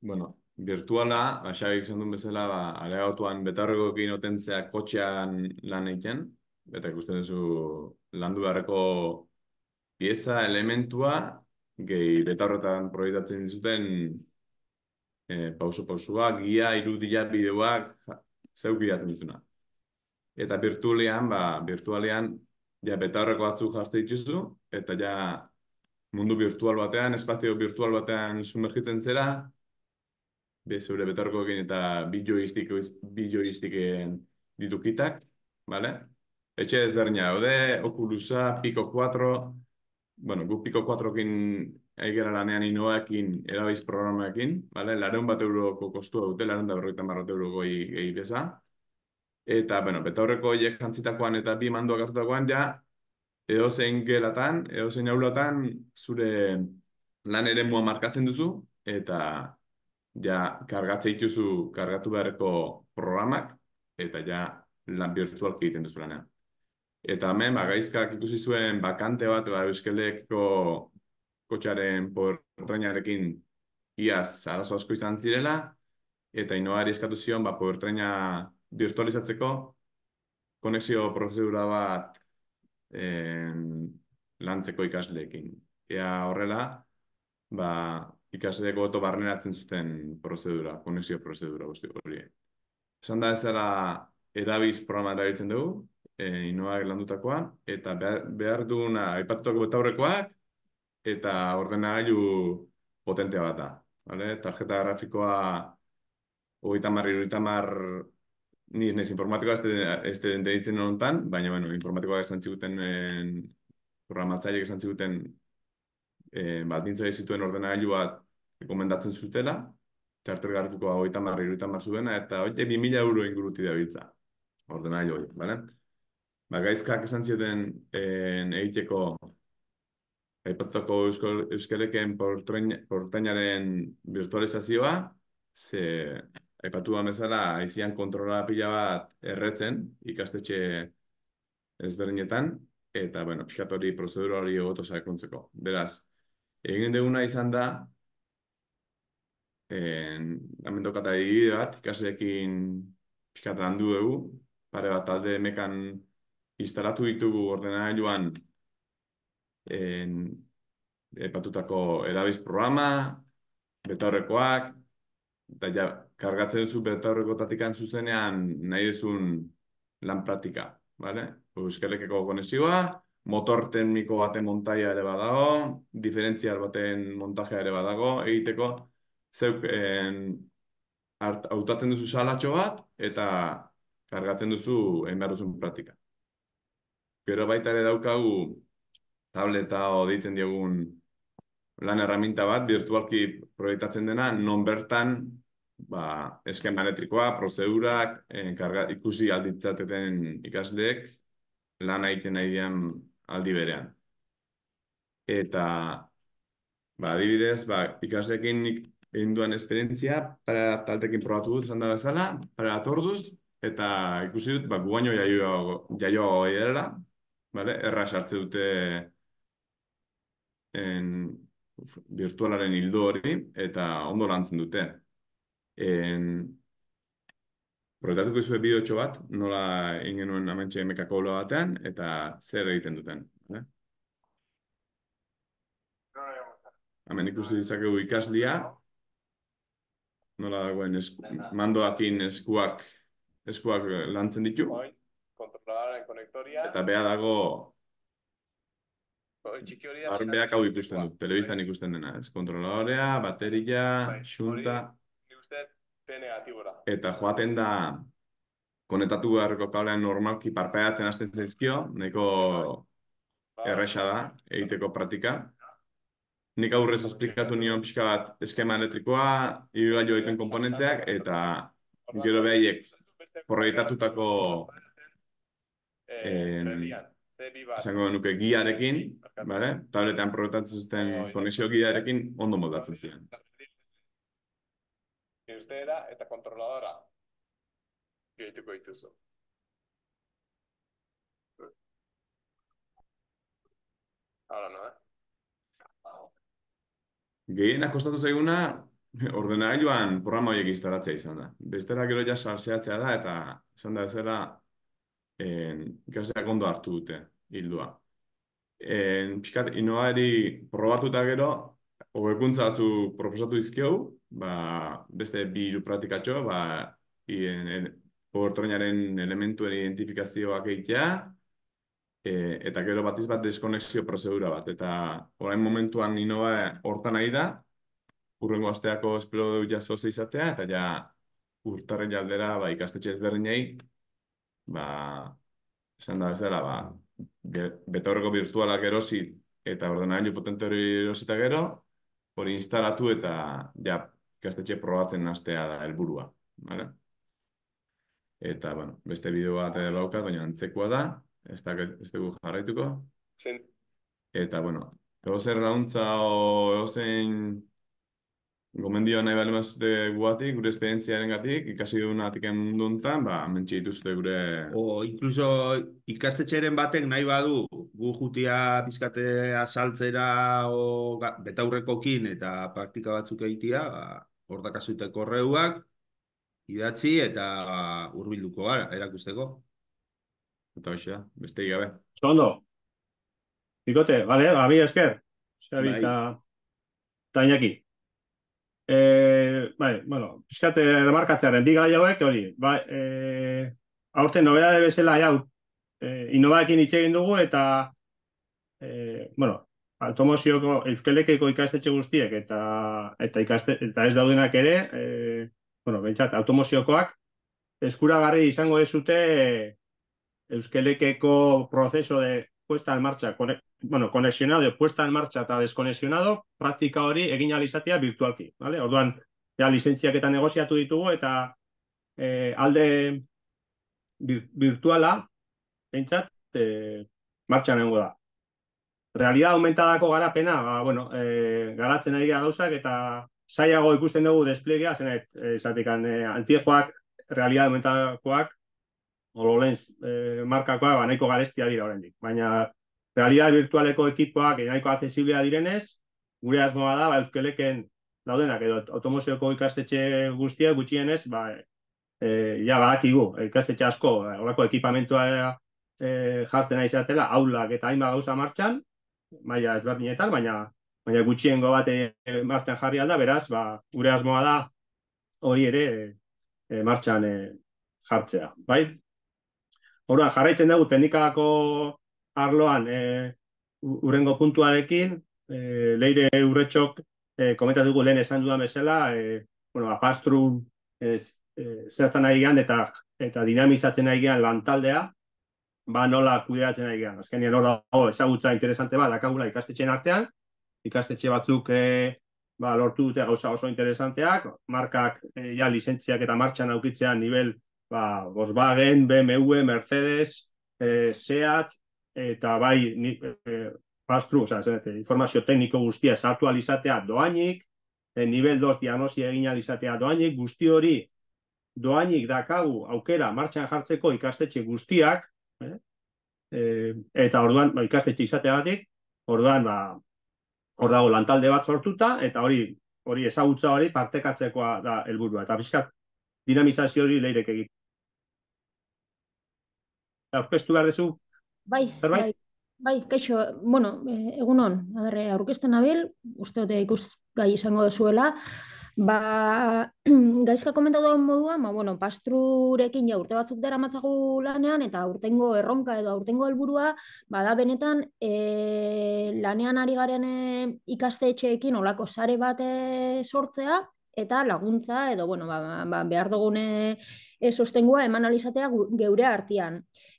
Bueno, virtuala, ba, xabik zendun bezala, ba, alegatuan betarreko ekin otentzea kotxean lan egiten, eta ikusten duzu landu beharreko pieza, elementua, gehi betarretan proietatzen dituzten e, pauso pausua, gia, irudia, bideoak, zeukidatzen dituna. Eta virtualean, ba, virtualean, ja betarreko batzu jarste dituzu, eta ja mundu virtual batean, espazio virtual batean sumergitzen zera, bezure betarko egin eta bi joistiken ditukitak, vale? Etxe ez berna, ode, okuluza, piko 4, bueno, gu piko 4-okin aigera lanean inoakin, erabeiz programakin, vale? Laren bat euroko kostua dute, laren da berroita marrote euroko egin beza. Eta, bueno, betaurreko hilek jantzitakoan eta bi manduak hartutakoan, ja, edo zein gelatan, edo zein zure lan ere markatzen duzu, eta ja kargatzen dituzu kargatu beharreko programak eta ja lan virtual egiten duzu Eta hemen ba gaizkak ikusi zuen bakante bat ba Euskaleko kotxaren portrainarekin iaz arazo asko izan zirela eta inoari eskatu zion ba portraina virtualizatzeko konexio prozedura bat lantzeko ikasleekin. Ea horrela, ba, ikasleak goto barneratzen zuten prozedura, konexio prozedura guzti hori. Esan da ez dela edabiz programa erabiltzen dugu, e, inoak landutakoa, eta behar, behar duguna aipatutako betaurrekoak, eta ordenagailu potentea bat da. Vale? Tarjeta grafikoa hogeita marri, hogeita mar niz nez informatikoa ez de, honetan, baina bueno, informatikoa esan txiguten eh, programatzaiek esan txiguten Eh, e, baldintza zituen ordenagailu bat rekomendatzen zutela, charter garrifuko hau eta marri hori eta zuena, eta hoite 2.000 euro inguruti da biltza, ordenagailu hori, bale? Ba, esan zieten en, egiteko euskaleken portainaren virtualizazioa, ze aipatu bezala izian kontrola pila bat erretzen, ikastetxe ezberdinetan, eta, bueno, pixkatu hori prozedura hori Beraz, egin duguna izan da, en, hemen dokata bat, ikasekin pixkat landu dugu, pare bat talde mekan instalatu ditugu ordenagailuan en, epatutako erabiz programa, betaurrekoak, eta ja, kargatzen duzu betaurreko tatikan zuzenean nahi duzun lan praktika, bale? Euskalekeko konezioa, motor termiko baten montaia ere badago, diferentzial baten montajea ere badago, egiteko, zeuk hautatzen duzu salatxo bat, eta kargatzen duzu enbarruzun praktika. Gero baita ere daukagu tableta o deitzen diogun lan erraminta bat, virtualki proiektatzen dena, non bertan ba, esken manetrikoa, prozedurak, ikusi alditzateten ikasleek, lan egiten nahi dian aldi berean. Eta, ba, adibidez, ba, ikaslekin nik egin esperientzia, para taltekin probatu dut, zanda bezala, para atorduz, eta ikusi dut, ba, guaino jaioa goi dela, vale? erra sartze dute en, virtualaren hildo hori, eta ondo lantzen dute. En, Proletatuko izue bideo bat, nola ingenuen amantxe emekako batean, eta zer egiten duten. Eh? Hemen ikusi izakegu ikaslea. nola dagoen esku, mandoakin eskuak, eskuak lantzen ditu. Eta beha dago, Arbeak hau ikusten du, bai. telebistan ikusten dena, ez kontroladorea, bateria, bai, xunta negatibora. Eta joaten da konetatu beharreko kablean normalki parpeatzen hasten zaizkio, nahiko bai. erresa da, egiteko pratika. Nik aurrez esplikatu nion pixka bat eskema elektrikoa, hibila jo egiten komponenteak, eta gero behaiek porreitatutako eh, esango nuke giarekin, tabletean porreitatzen zuten konexio giarekin ondo moldatzen ziren irtera eta kontroladora gehituko dituzu. Hala no, eh? Gehiena kostatu zaiguna, ordenagailuan programa horiek izan da. Bestera gero ja sarseatzea da eta izan da zera eh, ikasteak ondo hartu dute hildua. Eh, Piskat, inoari probatuta gero, hobekuntza batzu proposatu dizkiogu, ba, beste bi hiru praktikatxo, ba, en, elementuen identifikazioak egitea, e, eta gero batiz bat deskonexio prozedura bat, eta orain momentuan inoa hortan nahi da, urrengo asteako esplodeu jaso izatea, eta ja urtaren jaldera ba, ikastetxe ezberdinei, ba, esan da bezala, ba, betorreko virtualak erosi eta ordenagailu potente hori erosita gero, hori instalatu eta ja ikastetxe probatzen hastea da helburua, vale? Eta bueno, beste bideo bat ere lauka, baina antzekoa da, ez da ez jarraituko. Zen. Eta bueno, ego zer launtza o ego Gomendio nahi balu mazute guatik, gure esperientziaren gatik, ikasi duen atiken mundu enten, ba, mentxe dituzte gure... O, inkluso ikastetxeren batek nahi badu, gu jutia bizkatea saltzera o, betaurrekokin eta praktika batzuk egitea, ba, ordakazute korreuak, idatzi eta ba, hurbilduko gara, erakusteko. Eta hoxe, beste gabe. Zondo, ikote, gabe, gabe, esker, eskerri bai. eta... Tainaki. Eh, bai, bueno, pizkate eh, demarkatzearen bi gai hauek hori, bai, e, aurten nobea de besela ja e, inovaekin itxegin dugu eta e, bueno, automozioko euskelekeko ikastetxe guztiek eta eta ikaste, eta ez daudenak ere, e, bueno, bentsat automoziokoak eskuragarri izango ez zute euskelekeko prozeso de puesta en marcha bueno, konexionado, puesta en marcha eta deskonexionado, praktika hori egin alizatea virtualki, vale? Orduan, ja, licentziak eta negoziatu ditugu eta eh, alde bir virtuala, entzat, eh, martxan nengo da. Realidad aumentadako garapena ba, bueno, eh, garatzen ari gara gauzak eta zaiago ikusten dugu desplegia, zena, izatekan, eh, eh, antiejoak, realidad aumentadakoak, hololens eh, markakoa, ba, nahiko garestia dira oraindik baina realidad virtualeko ekipoak eginaiko accesiblea direnez, gure asmoa da, ba, euskeleken daudenak edo automozioko ikastetxe guztiak gutxienez, ba, e, ja ikastetxe asko, ba, horako ekipamentua e, jartzen aizatela, aulak eta hainba gauza martxan, maia ezberdinetan, baina baina gutxiengo bat e, martxan jarri alda, beraz, ba, gure asmoa da hori ere e, martxan e, jartzea, bai? Horra, jarraitzen dugu teknikako arloan e, urrengo puntuarekin, e, leire urretxok e, eh, komentatugu lehen esan dudan bezala, e, bueno, apastrun e, e nahi eta, eta dinamizatzen nahi gean lantaldea, ba nola kudeatzen nahi gean. Azken nien oh, ezagutza interesante bat, dakagula ikastetzen artean, ikastetxe batzuk e, ba, lortu dute gauza oso interesanteak, markak e, ja lizentziak eta martxan aukitzean nivel ba, Volkswagen, BMW, Mercedes, e, Seat, eta bai ni eh, eh, pastru, osea, ate, eh, informazio tekniko guztia sartu alizatea doainik, e, nivel 2 diagnosi egin alizatea doainik, guzti hori doainik dakagu aukera martxan jartzeko ikastetxe guztiak, E, eta orduan ba ikastetxe datik, orduan ba hor dago lantalde bat sortuta eta hori hori ezagutza hori partekatzekoa da helburua eta bizkat dinamizazio hori leirek egin. Aurkeztu behar dezu, Bai, bai. Bai, kaixo, bueno, eh, egunon, eh, aurre abil, uste dute ikus gai izango duzuela, ba, gaizka komentatu da modua, ma, ba, bueno, pastrurekin ja urte batzuk dara matzago lanean, eta urtengo erronka edo urtengo helburua, bada benetan, e, lanean ari garen ikaste etxeekin olako sare bate sortzea, eta laguntza edo bueno, ba, ba, ba behar dugune e, sostengua eman alizatea geure artean.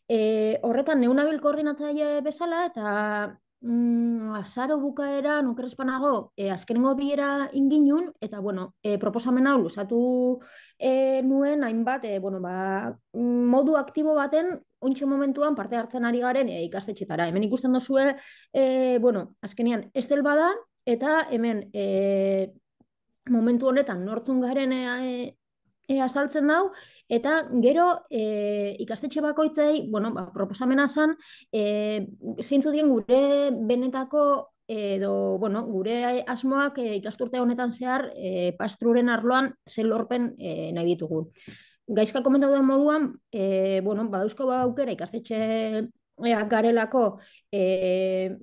E, horretan, neunabil koordinatzaile bezala eta mm, azaro bukaera nukerrezpanago e, azkenengo biera inginun, eta bueno, e, proposamena luzatu e, nuen hainbat e, bueno, ba, mm, modu aktibo baten ontsu momentuan parte hartzen ari garen e, ikastetxetara. Hemen ikusten duzue, e, bueno, azkenian, ez bada, eta hemen e, momentu honetan nortzun garen e, e, asaltzen dau, eta gero e, ikastetxe bakoitzei, bueno, ba, proposamena zan, e, zeintzu dien gure benetako edo, bueno, gure asmoak e, ikasturte honetan zehar e, pastruren arloan zen lorpen e, nahi ditugu. Gaizka komentatu da moduan, e, bueno, badauzko ba aukera ikastetxe garelako e,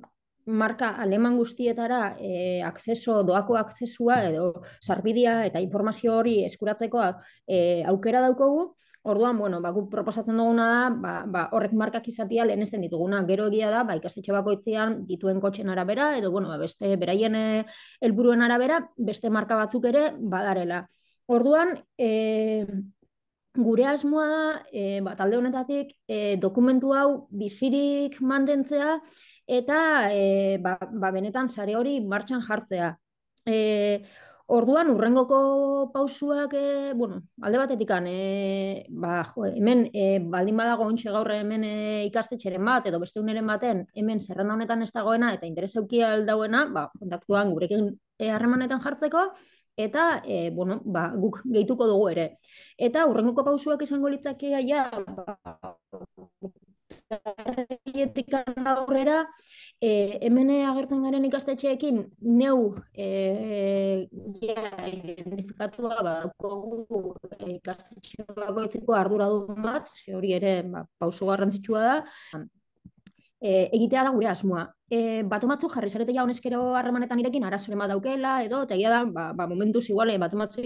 marka aleman guztietara e, akceso, doako akzesua edo sarbidia eta informazio hori eskuratzeko e, aukera daukogu, Orduan, bueno, ba, guk proposatzen duguna da, ba, ba, horrek markak izatea lehenesten dituguna. Gero egia da, ba, ikastetxe bakoitzean dituen kotxen arabera, edo, bueno, ba, beste beraien e, helburuen arabera, beste marka batzuk ere badarela. Orduan, e, gure asmoa da, e, ba, talde honetatik, e, dokumentu hau bizirik mantentzea, eta e, ba, ba, benetan sare hori martxan jartzea. E, orduan urrengoko pausuak e, bueno, alde batetik e, ba, hemen e, baldin badago ontxe gaur hemen e, ikastetxeren bat edo beste uneren baten hemen zerrenda honetan ez dagoena eta interes eukia aldauena ba, kontaktuan gurekin harremanetan jartzeko eta e, bueno, ba, guk gehituko dugu ere. Eta urrengoko pausuak izango litzakea ja, ba, Ekitaldietik aurrera, e, hemen agertzen garen ikastetxeekin, neu e, e, identifikatua badaukogu e, arduradun bat, ze hori ere ba, pauso garrantzitsua da, e, egitea da gure asmoa. E, bat omatzu jarri zarete ja honezkero harremanetan irekin arasorema daukela, edo, eta da, ba, ba momentuz iguale, bat omatzu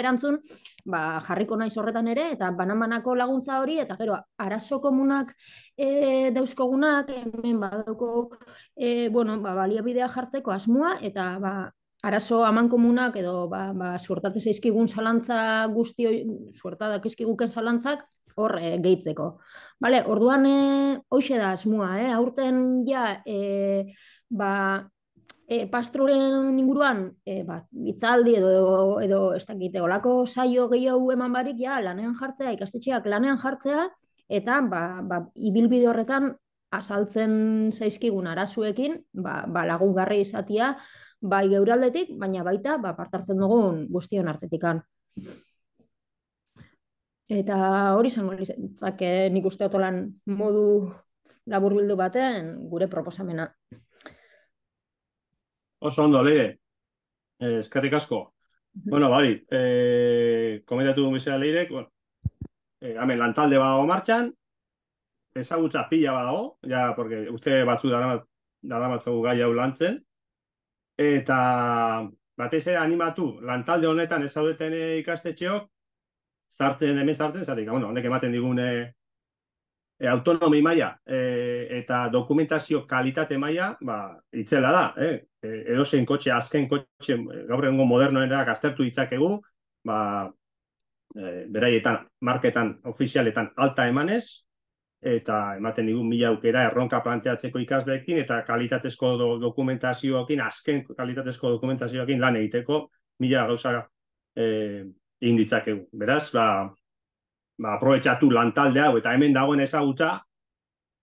erantzun, ba, jarriko naiz horretan ere, eta banamanako laguntza hori, eta gero, araso komunak e, dauzkogunak, hemen, ba, dauko, e, bueno, ba, baliabidea jartzeko asmoa, eta, ba, arazo aman komunak edo ba, ba, suertatzen zaizkigun zalantza guzti, suertatak izkiguken zalantzak, hor eh, gehitzeko. Bale, orduan e, hoxe da asmoa, eh? aurten ja, e, ba, e, eh, pastroren inguruan, e, ba, itzaldi edo, edo, edo ez dakite, olako saio gehiago eman barik, ja, lanean jartzea, ikastetxeak lanean jartzea, eta ba, ba, ibilbide horretan azaltzen zaizkigun arazuekin, ba, ba lagungarri izatia, bai geuraldetik, baina baita, ba, partartzen dugun guztion artetikan. Eta hori zen, zake nik uste otolan modu laburbildu batean gure proposamena. Oso ondo, leire. Eh, eskerrik asko. Bueno, bai, eh, komentatu du bizera leire, bueno, eh, amen, lantalde bago martxan, ezagutza pila bago, ja, porque uste batzu dara batzugu gai hau lantzen, eta batez animatu, lantalde honetan ezaudeten ikastetxeok, sartzen hemen sartzen zatik, bueno, honek ematen digun e, e, autonomi maia eh, eta dokumentazio kalitate maia, ba, itzela da, e, kotxe, azken kotxe, gaur egun modernoen da, gaztertu itzakegu, ba, e, beraietan, marketan, ofizialetan alta emanez, eta ematen digun mila aukera erronka planteatzeko ikasbeekin, eta kalitatezko do, dokumentazioakin, azken kalitatezko dokumentazioakin lan egiteko, mila gauza, e, egin ditzakegu. Beraz, ba, ba aprobetxatu lan hau eta hemen dagoen ezagutza,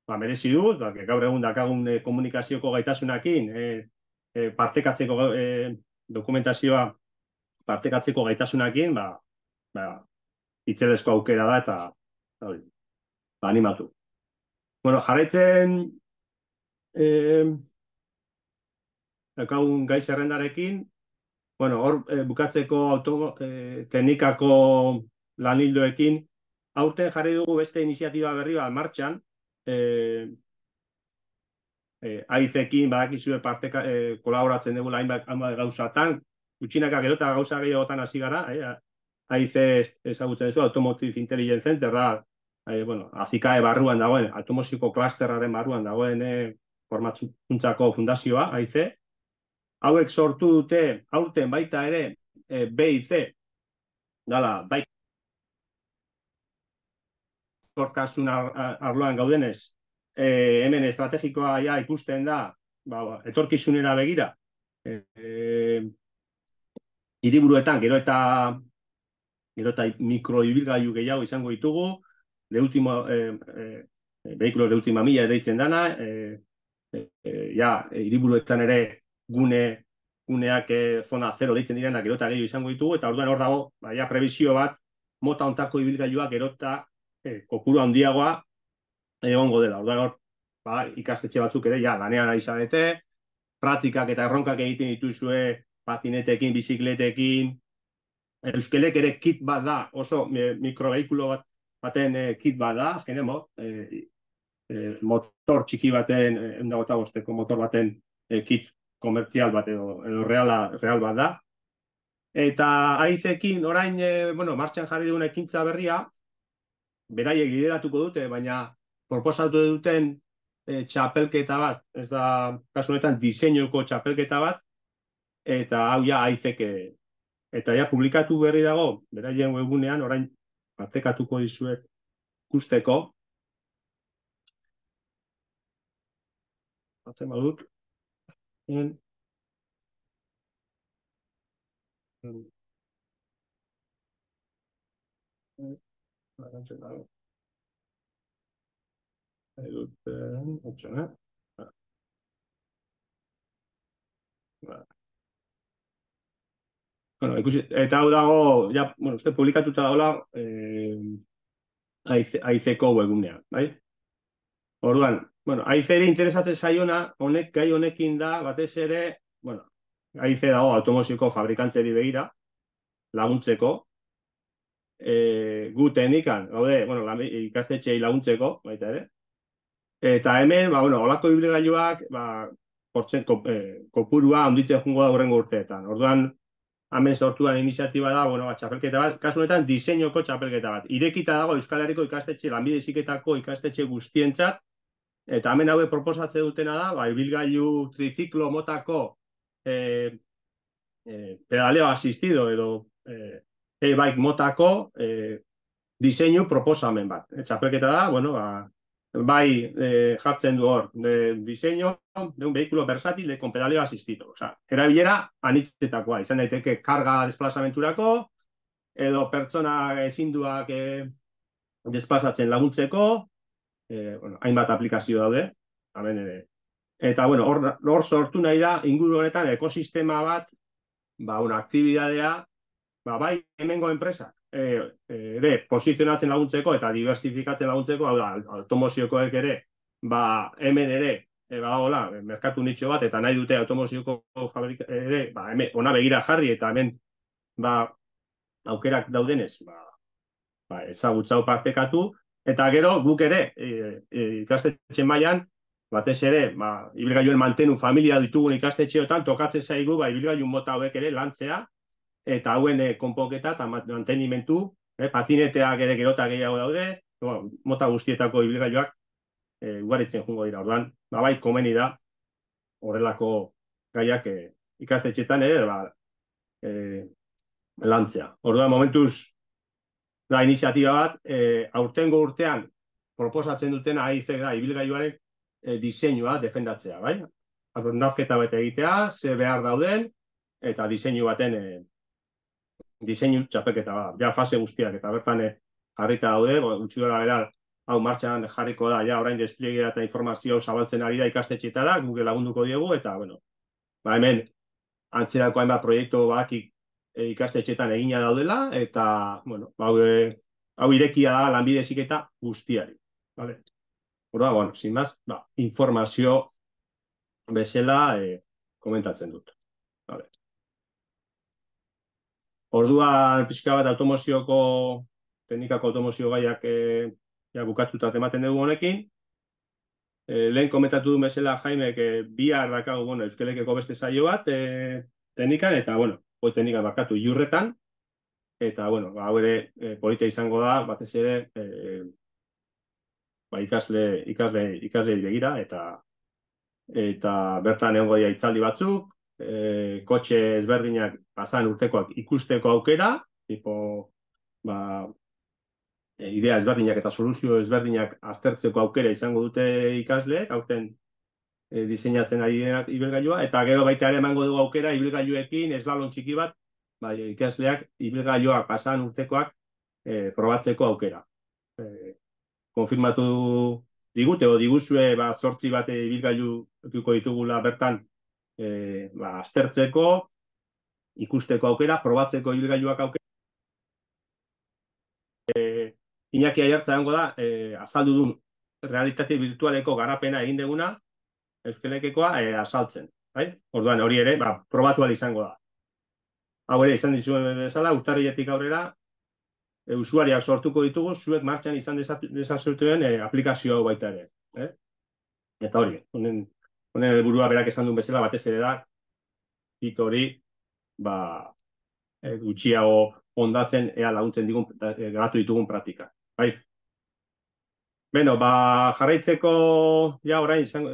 ba, merezi du, ba, gaur egun dakagun e, eh, komunikazioko gaitasunakin, e, eh, e, eh, partekatzeko e, dokumentazioa partekatzeko gaitasunakin, ba, ba, aukera da eta hori, ba, animatu. Bueno, jarretzen e, gai zerrendarekin, bueno, hor e, bukatzeko auto, eh, teknikako lanildoekin, aurten jarri dugu beste iniziatiba berri bat martxan, e, eh, e, aizekin, badakizue parte e, kolaboratzen dugu lain bat gauzatan, utxinaka gero gauza gehiagotan hasi gara, e, aize ezagutzen Automotive Intelligence Center da, e, bueno, azikae barruan dagoen, automoziko klasterraren barruan dagoen e, formatzuntzako fundazioa, aize, hauek sortu dute aurten baita ere e, B dala bai kortasun arloan gaudenez e, hemen estrategikoa ja ikusten da ba, etorkizunera begira e, hiriburuetan gero eta gero eta mikroibilgailu gehiago izango ditugu de último eh, eh, vehículos de última milla deitzen dana eh, ja hiriburuetan ere gune guneak eh, zona 0 deitzen gero gerota gehiago izango ditugu eta orduan hor dago baia prebizio bat mota hontako ibilgailua gerota e, eh, kopuru handiagoa egongo dela. Orduan hor ba, ikastetxe batzuk ere ja lanean ari praktikak eta erronkak egiten dituzue patinetekin, bizikletekin, euskelek ere kit bat da, oso e, eh, mikrobehikulo bat baten kit bat da, jene mo, motor txiki baten, 125 bosteko motor baten kit komertzial bat edo, edo reala, real bat da. Eta aizekin, orain, e, bueno, martxan jarri duguna ekintza berria, beraiek lideratuko dute, baina proposatu duten e, txapelketa bat, ez da, kasunetan, diseinoko txapelketa bat, eta hau ja aizeke, eh, eta ja publikatu berri dago, beraien webunean, orain, partekatuko dizuet, ikusteko, Hatzen badut, Then, Bueno, ikusi, eta eh, hau dago, ya, bueno, uste publikatuta daula eh, aizeko aize webunea, bai? Orduan, bueno, ere interesatzen saiona, honek gai honekin da batez ere, bueno, aize dago automosiko fabrikante begira laguntzeko eh gutenikan, gaude, bueno, ikastetxei laguntzeko, baita ere. Eta hemen, ba bueno, holako ibilgailuak, ba hortzen kop, eh, kopurua handitzen jongo da horrengo urteetan. Orduan hemen sortuan iniziatiba da, bueno, ba, bat, kasu honetan diseinoko txapelketa bat. Irekita dago Euskal Herriko ikastetxe lanbide ziketako ikastetxe guztientzat Eta hemen haue proposatzen dutena da, ba, ibilgailu triziklo motako e, e, pedaleo asistido edo eh, e-bike motako e, diseinu proposamen bat. E, txapelketa da, bueno, ba, bai e, jartzen du hor, de, diseinu de un vehiculo versatil con pedaleo asistido. Osa, erabilera anitzetakoa, izan daiteke karga desplazamenturako, edo pertsona ezinduak e, desplazatzen laguntzeko, eh, bueno, hainbat aplikazio daude, hemen ere. Eh. Eta, bueno, hor, hor sortu nahi da, inguru honetan, ekosistema bat, ba, una aktibitatea, ba, bai, hemengo enpresak, eh, ere, posizionatzen laguntzeko eta diversifikatzen laguntzeko, hau automoziokoek ere, ba, hemen ere, e, ba, merkatu nitxo bat, eta nahi dute automozioko fabrika ere, ba, hemen, ona begira jarri, eta hemen, ba, aukerak daudenez, ba, ba, partekatu, Eta gero, guk ere, e, e, ikastetxe mailan batez ere, ba, ibilgailuen mantenu familia ditugun ikastetxeotan, tokatzen zaigu, ba, ibilgailu mota hauek ere lantzea, eta hauen e, konponketa eta mantenimentu, e, pazineteak ere gerota gehiago daude, ba, mota guztietako ibilgailuak e, ugaritzen jungo dira, Ordan, ba, bai, komeni da, horrelako gaiak e, ere, ba, e, lantzea. Orduan, momentuz, da iniziatiba bat, e, aurtengo urtean proposatzen duten AIZ da ibilgailuaren eh, diseinua defendatzea, bai? Aprendazketa bete egitea, ze behar dauden, eta diseinu baten eh, diseinu txapeketa bat, ja fase guztiak, eta bertan e, jarrita daude, gutxi gara bera, hau martxan jarriko da, ja orain despliegera eta informazio zabaltzen ari da ikastetxetara, Google lagunduko diegu, eta, bueno, ba hemen, antzerako hainbat proiektu bakik ikaste eh, ikastetxetan egina daudela, eta, bueno, ba, hau, e, hau irekia da lanbide ziketa guztiari. Vale? Hora, bueno, sin más, ba, informazio bezala e, komentatzen dut. Vale. Ordua pixka bat automozioko, teknikako automozio gaiak e, ja, bukatzuta tematen dugu honekin. lehen komentatu du bezala Jaimek bihar dakago bueno, beste saio bat eh, teknikan, eta bueno, poeten tenida bakatu jurretan, eta bueno ba, hau ere eh, polita izango da batez ere eh, ba ikasle ikasle ikasle begira eta eta bertan dira itzaldi batzuk eh, kotxe ezberdinak pasan urtekoak ikusteko aukera tipo ba idea ezberdinak eta soluzio ezberdinak aztertzeko aukera izango dute ikasleek, hauten e, diseinatzen ari denak ibilgailua, eta gero baita ere emango dugu aukera ibilgailuekin eslalon txiki bat, bai, ikasleak ibilgailua pasan urtekoak e, probatzeko aukera. E, konfirmatu digute, o diguzue, ba, sortzi bat ibilgailu duko ditugula bertan, e, ba, aztertzeko, ikusteko aukera, probatzeko ibilgailuak aukera. E, Iñaki aiartza dago da, e, azaldu duen realitate virtualeko garapena egin deguna, euskalekekoa e, eh, asaltzen. Bai? Orduan hori ere, ba, probatu izango da. Hau ere, izan dizuen bezala, urtarrietik aurrera, e, usuariak sortuko ditugu, zuek martxan izan dezazuetuen e, eh, aplikazio hau baita ere. Eh? Eta hori, honen, honen burua berak esan duen bezala, batez ere da, hit hori, ba, e, gutxiago ondatzen, ea laguntzen digun, e, garatu ditugun praktika. Bai? Beno, ba, jarraitzeko, ja, orain, izango,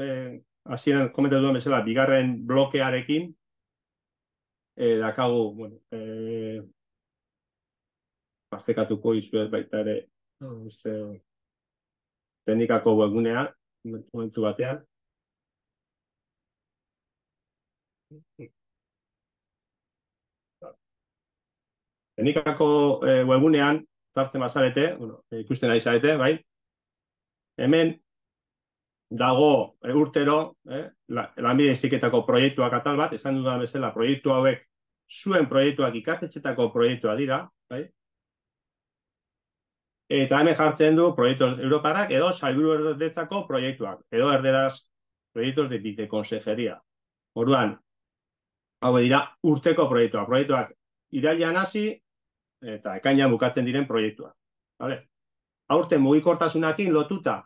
hasieran komentatu duen mesela, bigarren blokearekin, eh, dakago, bueno, eh, partekatuko izuet baita ere, beste, teknikako webgunea, momentu batean. Teknikako eh, webgunean, tartzen bazarete, bueno, ikusten ari zarete, bai? Hemen, dago e, urtero eh, la, proiektuak atal bat, esan dut bezala proiektu hauek zuen proiektuak ikastetxetako proiektua dira, bai? eta hemen jartzen du proiektu Europarak edo salguru erdetzako proiektuak, edo erderaz proiektuz de bizekonsejeria. Orduan, hau dira urteko proiektuak, proiektuak irailan hasi eta ekainan bukatzen diren proiektuak. Vale? Aurten mugikortasunakin lotuta,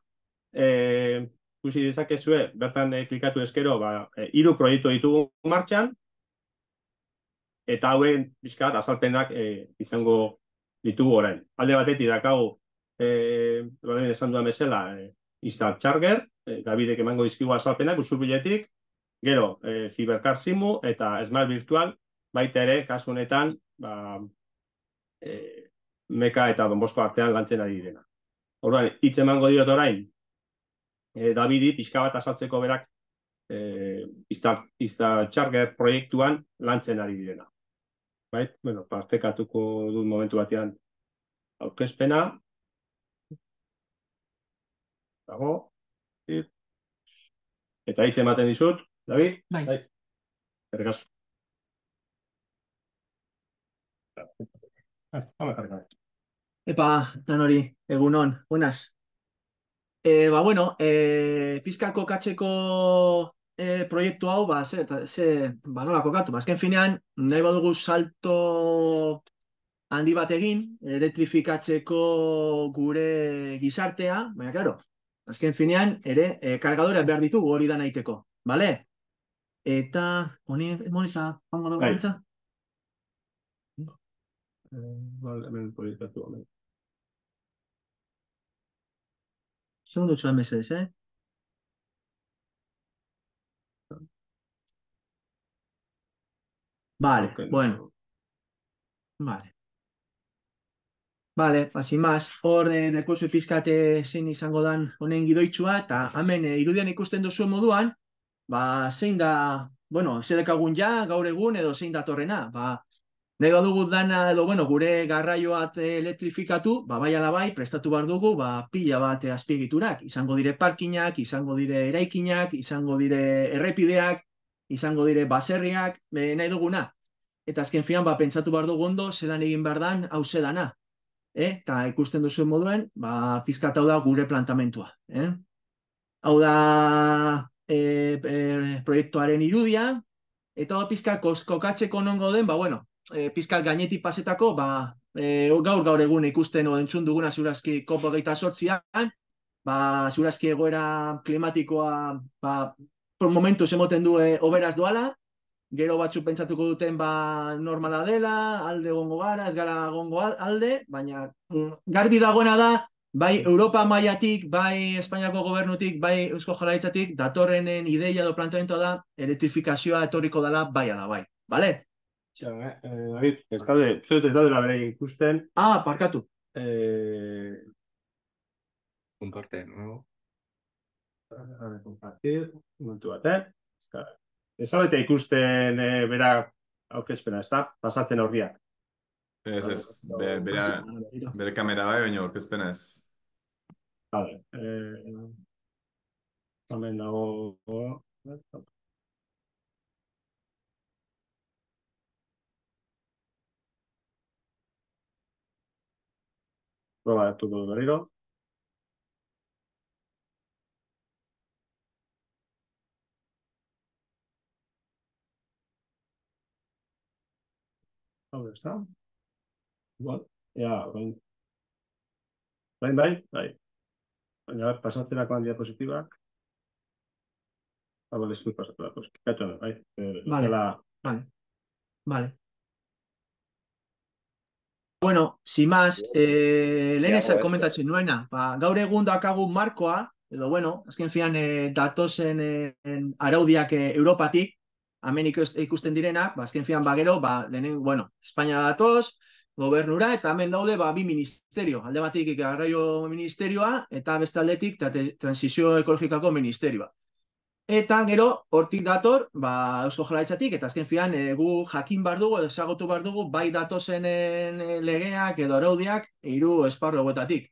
e, ikusi dezakezue bertan e, klikatu eskero, ba, eh, hiru proiektu ditugu martxan, eta hauen bizkat azalpenak eh, izango ditugu orain. Alde batetik dakagu, e, esan duan bezala, e, Charger, e, Davidek emango dizkigu azalpenak, usur biletik, gero, e, Fibercar Simu eta Smart Virtual, baita ere, kasu honetan, ba, e, meka eta bombosko artean lantzen ari dena. Orduan, hitz emango diot orain, e, Davidi pixka bat asatzeko berak e, izta, proiektuan lantzen ari direna. Bait, bueno, partekatuko dut momentu batean aurkezpena. Dago. Eta hitz ematen dizut, David? Bai. bai. Epa, tan hori, egunon, buenas. E, ba, bueno, e, eh, pizkako katzeko e, proiektu hau, ba, ze, eta, ze, ba, nolako ba, azken finean, nahi badugu salto handi bat egin, elektrifikatzeko gure gizartea, baina, klaro, azken finean, ere, e, behar ditugu hori da nahiteko, bale? Eta, honi, moniza, hongo nago, baina? Baina, baina, proiektatu, vale bueno. Vale. Vale, así más, hor eh, nekozu pizkate eh, zein izango dan honen gidoitxua, eta hemen eh, irudian ikusten duzu moduan, ba, zein da, bueno, zedekagun ja, gaur egun, edo zein da torrena, ba, Nego dugu dana edo bueno, gure garraioat elektrifikatu, ba bai ala bai, prestatu bar dugu, ba pila bat azpiegiturak, izango dire parkinak, izango dire eraikinak, izango dire errepideak, izango dire baserriak, e, nahi duguna. Eta azken fian ba pentsatu bar dugu ondo, zelan egin behar dan hau dana. Eh? Ta ikusten duzuen moduen, ba pizkat hau da gure plantamentua, eh? Hau da e, e, proiektuaren irudia eta da pizka kokatzeko nongo den, ba bueno, e, pizkal gainetik pasetako, ba, e, gaur gaur egun ikusten o entzun duguna ziurazki kopo geita sortzian, ba, egoera klimatikoa, ba, por momentu zemoten du e, oberaz doala, gero batzu pentsatuko duten, ba, normala dela, alde gongo gara, ez gara gongo alde, baina mm, garbi dagoena da, Bai, Europa maiatik, bai, Espainiako gobernutik, bai, Eusko Jalaitzatik, datorrenen ideia do planteamento da, elektrifikazioa etorriko dela, bai, ala, bai. Bale? Zer eh, dut eh, bai, ez bai. da dela bere ikusten. Ah, parkatu. Komparte, eh... no? Kompartir, momentu bat, eh? Ez dut ikusten eh, bera aukespena, ez da? Pasatzen horriak. Ez ez, bera bera be, kamera bai, baina aukespena ez. Zalde. eh... zalde, zalde, zalde, Prueba de todo dolorido. ¿Dónde está? Igual. Ya, ven. Ven, ven, ahí. Venga, pasaste la con la diapositiva. Ah, vale, estoy pasando pues, eh, la pues, Vale. Vale. Vale. Bueno, sin más, eh, lehen ezak komentatzen nuena. Ba, gaur egun dakagu markoa, edo bueno, azken fian eh, datosen en eh, araudiak eh, Europatik, hemen ikusten direna, ba, azken fian bagero, ba, ba lehen, bueno, Espainia datos, gobernura, eta hemen daude, ba, bi ministerio, alde batik ikarraio ministerioa, eta beste aldetik, transizio ekologikako ministerioa. Eta gero, hortik dator, ba, eusko jalaitzatik, eta azken fian, eh, gu jakin bar dugu, ezagotu bar dugu, bai datozen eh, legeak edo araudiak, iru esparro gotatik.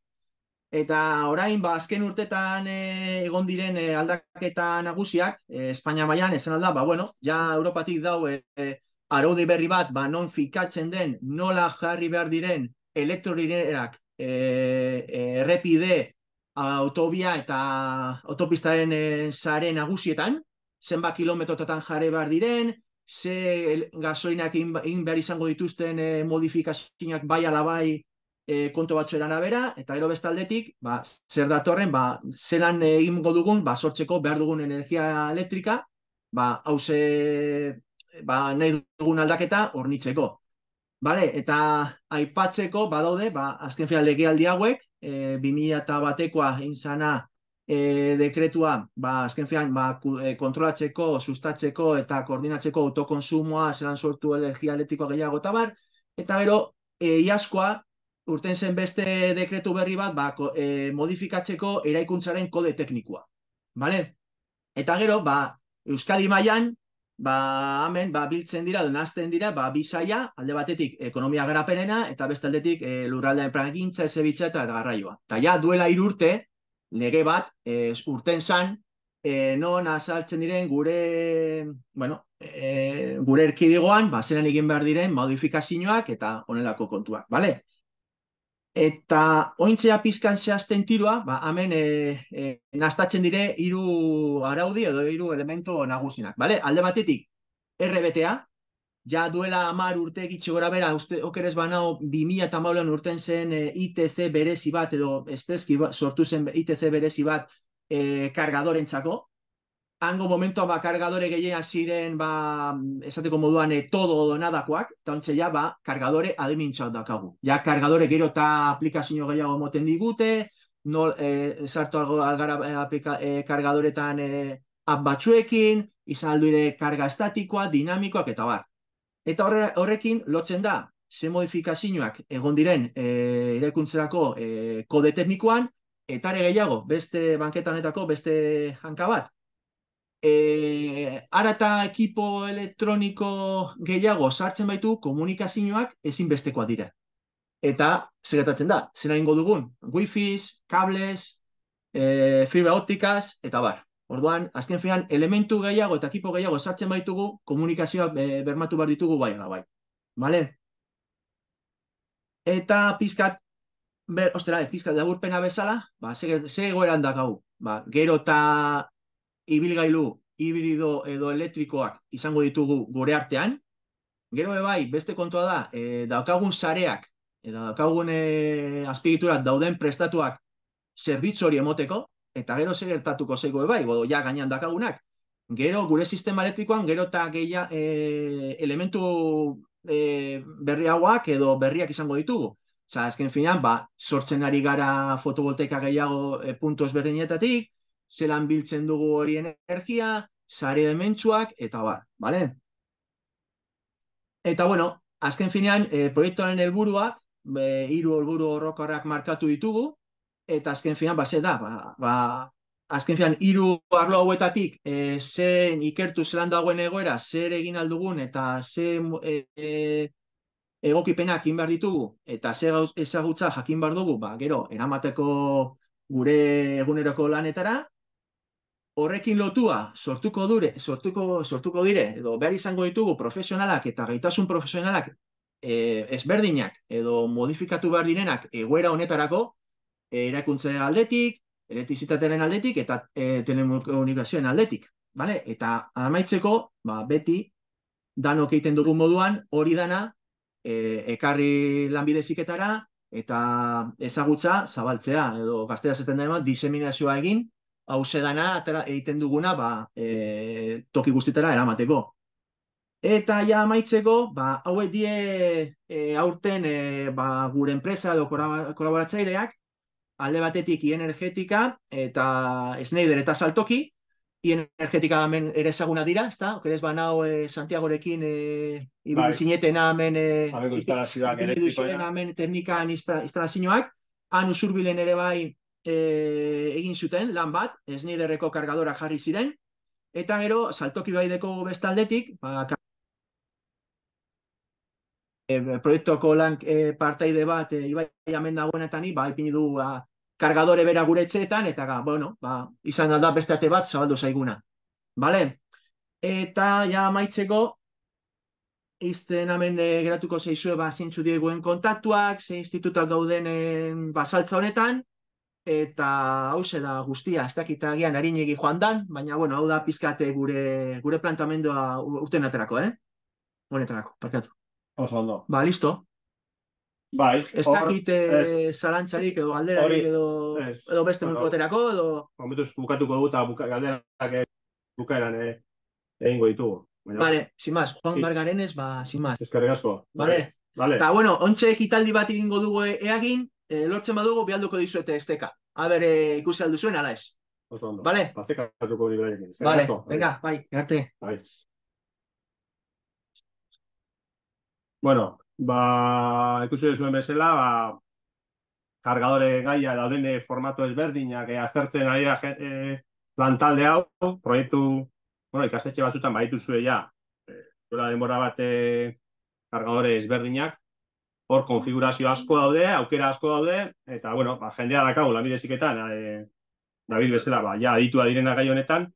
Eta orain, ba, azken urtetan eh, egon diren e, aldaketa nagusiak, e, Espainia baian, esan ba, bueno, ja Europatik dau e, araudi berri bat, ba, non fikatzen den, nola jarri behar diren elektrolinerak, errepide, autobia eta autopistaren zaren eh, nagusietan, zenba kilometrotan jare behar diren, ze gasoinak ba-, egin behar izango dituzten e, modifikazioak bai alabai e, eh, konto batzu eta gero bestaldetik, ba, zer datorren, ba, zelan egin dugun, ba, sortzeko behar dugun energia elektrika, ba, hauze, ba, nahi dugun aldaketa hornitzeko. Bale, eta aipatzeko, badaude, ba, azken fila legealdi hauek, e, eh, 2000 batekoa inzana e, eh, dekretua, ba, azken ba, eh, kontrolatzeko, sustatzeko eta koordinatzeko autokonsumoa, zelan sortu energia elektrikoa gehiago eta bar, eta gero, e, iaskoa, urten zen beste dekretu berri bat, ba, e, modifikatzeko eraikuntzaren kode teknikoa. Bale? Eta gero, ba, Euskal Maian, ba, hemen, ba, biltzen dira, donazten dira, ba, bizaia, alde batetik, ekonomia garapenena, eta beste aldetik, e, gintza, enpragintza, ezebitza eta garraioa. Eta ja, duela irurte, lege bat, e, urten zan, eh, non azaltzen diren gure, bueno, eh, gure erkidegoan, ba, zenan egin behar diren, modifikazioak eta onelako kontuak, bale? Eta ointzea pizkan zehazten tirua, ba, hemen e, nastatzen dire hiru araudi edo hiru elemento nagusinak. Bale? Alde batetik, RBTA, ja duela amar urte gitxe gora bera, uste okerez banao, 2000 eta maulean urten zen eh, ITC berezi bat, edo espreski sortu zen ITC berezi bat e, kargadoren txako, hango momentu ba, kargadore gehiena ziren, ba, esateko moduan, eh, todo donadakoak, nadakoak, eta ontsa ja, ba, kargadore adimintxoak dakagu. Ja, kargadore gero eta aplikazio gehiago moten digute, no eh, sartu algo, algara e, eh, aplika, e, kargadoretan batzuekin, izan karga estatikoa, dinamikoak, eta bar. Eta horrekin, lotzen da, ze modifikazioak egon diren e, irekuntzerako kode teknikoan, eta gehiago, beste banketanetako, beste hanka bat, e, eh, arata ekipo elektroniko gehiago sartzen baitu komunikazioak ezinbestekoa dira. Eta zeretatzen da, zena ingo dugun, wifi, kables, e, fibra optikaz, eta bar. Orduan, azken finan, elementu gehiago eta ekipo gehiago sartzen baitugu komunikazioak bermatu behar ditugu bai, ba, bai. Bale? Eta pizkat, ber, ostera, pizkat laburpena bezala, ba, ze, ze goeran dakau. Ba, gero eta ibilgailu hibrido edo elektrikoak izango ditugu gure artean. Gero bai, beste kontua da, e, daukagun sareak eta daukagun e, dauden prestatuak zerbitzu hori emoteko eta gero zer gertatuko zeigo bai, bodo ja gainean dakagunak. Gero gure sistema elektrikoan gero ta geia e, eh, elementu e, berriagoak edo berriak izango ditugu. Osea, azken finean ba sortzen ari gara fotovoltaika gehiago e, puntu ezberdinetatik, zelan biltzen dugu horien energia, sare dementsuak eta bar, vale? Eta bueno, azken finean, eh proiektuaren helburua, hiru helburu orrokorrak markatu ditugu eta azken finean ba da, ba, ba azken finean hiru arlo hauetatik e, eh, zen ikertu zelan dagoen egoera, zer egin aldugun eta ze e, e, ditugu eta ze ezagutza jakin bar dugu, ba gero eramateko gure eguneroko lanetara horrekin lotua sortuko dure, sortuko, sortuko dire, edo behar izango ditugu profesionalak eta gaitasun profesionalak e, ezberdinak edo modifikatu behar direnak egoera honetarako, e, erakuntze aldetik, elektrizitatearen aldetik eta e, telekomunikazioen aldetik. Vale? Eta amaitzeko, ba, beti, dano egiten dugun moduan, hori dana, e, ekarri lanbideziketara eta ezagutza zabaltzea, edo gaztera zaten da diseminazioa egin, hau ba, egiten eiten duguna ba, e, toki guztietara eramateko. Eta ja maitzeko, ba, haue die e, aurten e, ba, gure enpresa do kolaboratzaileak, alde batetik energetika eta esneider eta saltoki, energetika hemen ere zaguna dira, ezta? Okerez ba hau e, Santiago e, ibiltu bai. zineten hemen e, teknikan izpra, han usurbilen ere bai e, egin zuten lan bat, ez niderreko kargadora jarri ziren, eta gero saltoki baideko bestaldetik, ba, e, proiektoko lan e, partaide bat e, ibai amen dagoenetan, ba, ipini du ba, kargadore bera gure etxeetan, eta ga, bueno, ba, izan da besteate bat zabaldu zaiguna. vale Eta ja maitzeko, izten amen e, geratuko zeizue ba, zintzu dieguen kontaktuak, ze institutak gauden ba, basaltza honetan, eta hause da guztia, ez dakit agian harinegi joan dan, baina bueno, hau da pizkate eh, gure, gure plantamendoa urten aterako, eh? Honetarako, parkatu. Oso ondo. Ba, listo. Bai, ez dakit eh, zalantzarik edo galdera edo, es, edo beste mukoterako edo... Momentuz bukatuko dugu eta buka, galderak eh, bukaeran egingo eh, ditugu. Baina, vale, sin más, Juan Bargarenes, ba, sin más. Ezkerrik Vale. Vale. Ta bueno, ontxe ekitaldi bat egingo dugu eagin, eh, lortzen badugu bialduko dizuete esteka. A ber, eh, ikusi aldu zuen ala ez. Vale. Vale. Venga, bai. Gerte. Bai, bai. Bueno, ba, ikusi zuen bezala, ba kargadore gaia dauden formato ezberdinak eh, aztertzen ari da eh, plantalde hau, proiektu, bueno, ikastetxe batzutan baditu zuela, eh, denbora bat eh, kargadore ezberdinak, hor konfigurazio asko daude, aukera asko daude, eta, bueno, ba, jendea dakago, lamide ziketan, e, eh, David bezala, ba, ja, aditu adirenak gai honetan,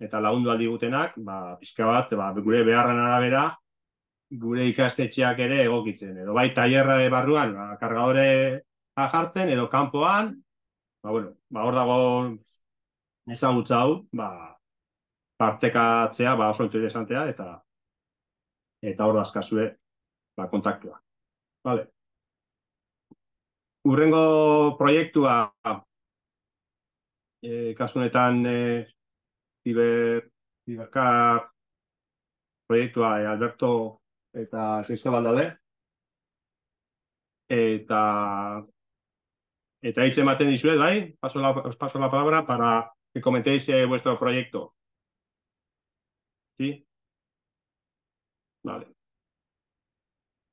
eta lagundu aldi gutenak, ba, pixka bat, ba, gure beharren arabera, gure ikastetxeak ere egokitzen, edo bai, taierra de barruan, ba, kargadore jartzen edo kanpoan, ba, bueno, ba, hor dago ezagutza hau, ba, partekatzea, ba, oso interesantea, eta eta hor dazkazue, ba, kontaktua. Vale. Urrengo proiektua eh kasu honetan eh proiektua e Alberto eta Cristobal Eta eta hitze ematen dizuet, bai? Paso la os paso la palabra para que comentéis eh, vuestro proyecto. Sí. Vale.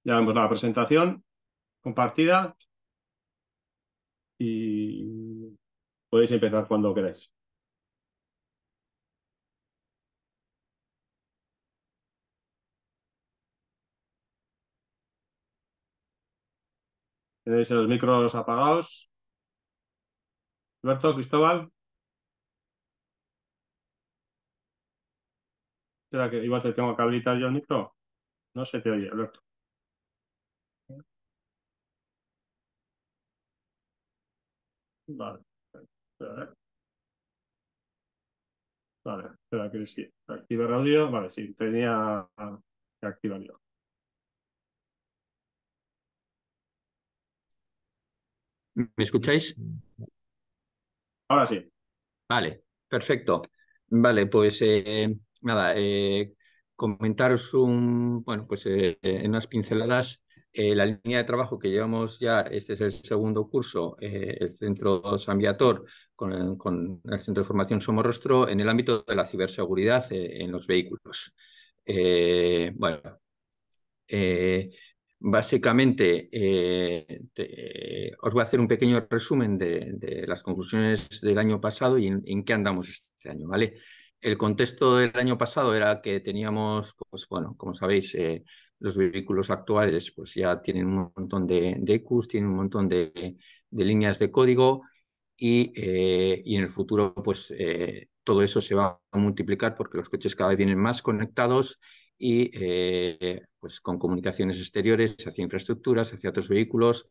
Ya vemos la presentación compartida y podéis empezar cuando queráis. Tenéis los micros apagados. Alberto, Cristóbal. ¿Será que igual te tengo que habilitar yo el micro? No se te oye, Alberto. Vale, espera, eh. Vale, espera que sí. Activa el audio. Vale, sí, tenía que activar yo. ¿Me escucháis? Ahora sí. Vale, perfecto. Vale, pues eh, nada, eh, comentaros un, bueno, pues en unas pinceladas eh, la línea de trabajo que llevamos ya, este es el segundo curso, eh, el Centro San con, el Centro de Formación Somorrostro, en el ámbito de la ciberseguridad eh, en los vehículos. bueno, básicamente os voy a hacer un pequeño resumen de, las conclusiones del año pasado y en, qué andamos este año, ¿vale? El contexto del año pasado era que teníamos, pues bueno, como sabéis, los vehículos actuales pues ya tienen un montón de, EQs, e tienen un montón de, líneas de código y, eh, en el futuro pues eh, todo eso se va a multiplicar porque los coches cada vez vienen más conectados y eh, pues con comunicaciones exteriores hacia infraestructuras, hacia otros vehículos,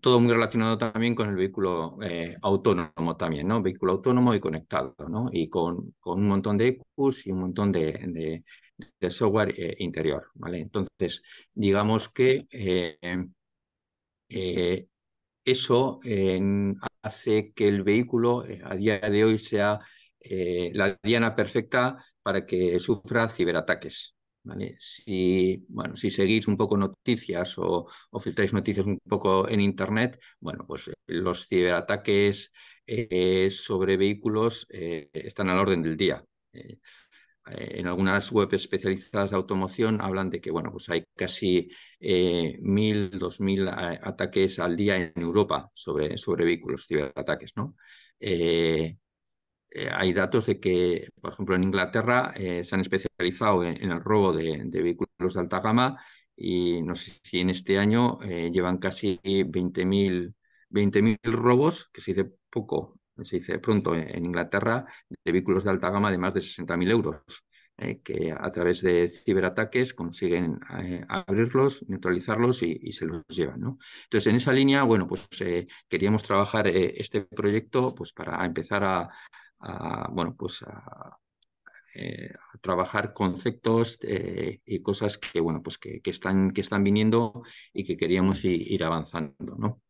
todo muy relacionado también con el vehículo autónomo también, ¿no? Vehículo autónomo y conectado, ¿no? Y con, un montón de EQs y un montón de del software eh, interior. ¿vale? Entonces, digamos que eh, eh, eso hace que el vehículo a día de hoy sea la diana perfecta para que sufra ciberataques. Si, bueno, si seguís un poco noticias o, filtráis noticias un poco en Internet, bueno, pues los ciberataques sobre vehículos están al orden del día. Eh, en algunas webs especializadas de automoción hablan de que bueno, pues hay casi eh, mil, dos mil eh, ataques al día en Europa sobre, sobre vehículos, ciberataques, ¿no? hay datos de que, por ejemplo, en Inglaterra se han especializado en, el robo de, vehículos de alta gama y no sé si en este año llevan casi 20.000 robos, que se dice poco, se dice pronto, eh, en Inglaterra, de vehículos de alta gama de más de 60.000 euros, eh, que a través de ciberataques consiguen eh, abrirlos, neutralizarlos y, se los llevan. ¿no? Entonces, en esa línea, bueno, pues queríamos trabajar este proyecto pues, para empezar a, bueno, pues a, trabajar conceptos y cosas que bueno pues que, están que están viniendo y que queríamos ir, avanzando ¿no?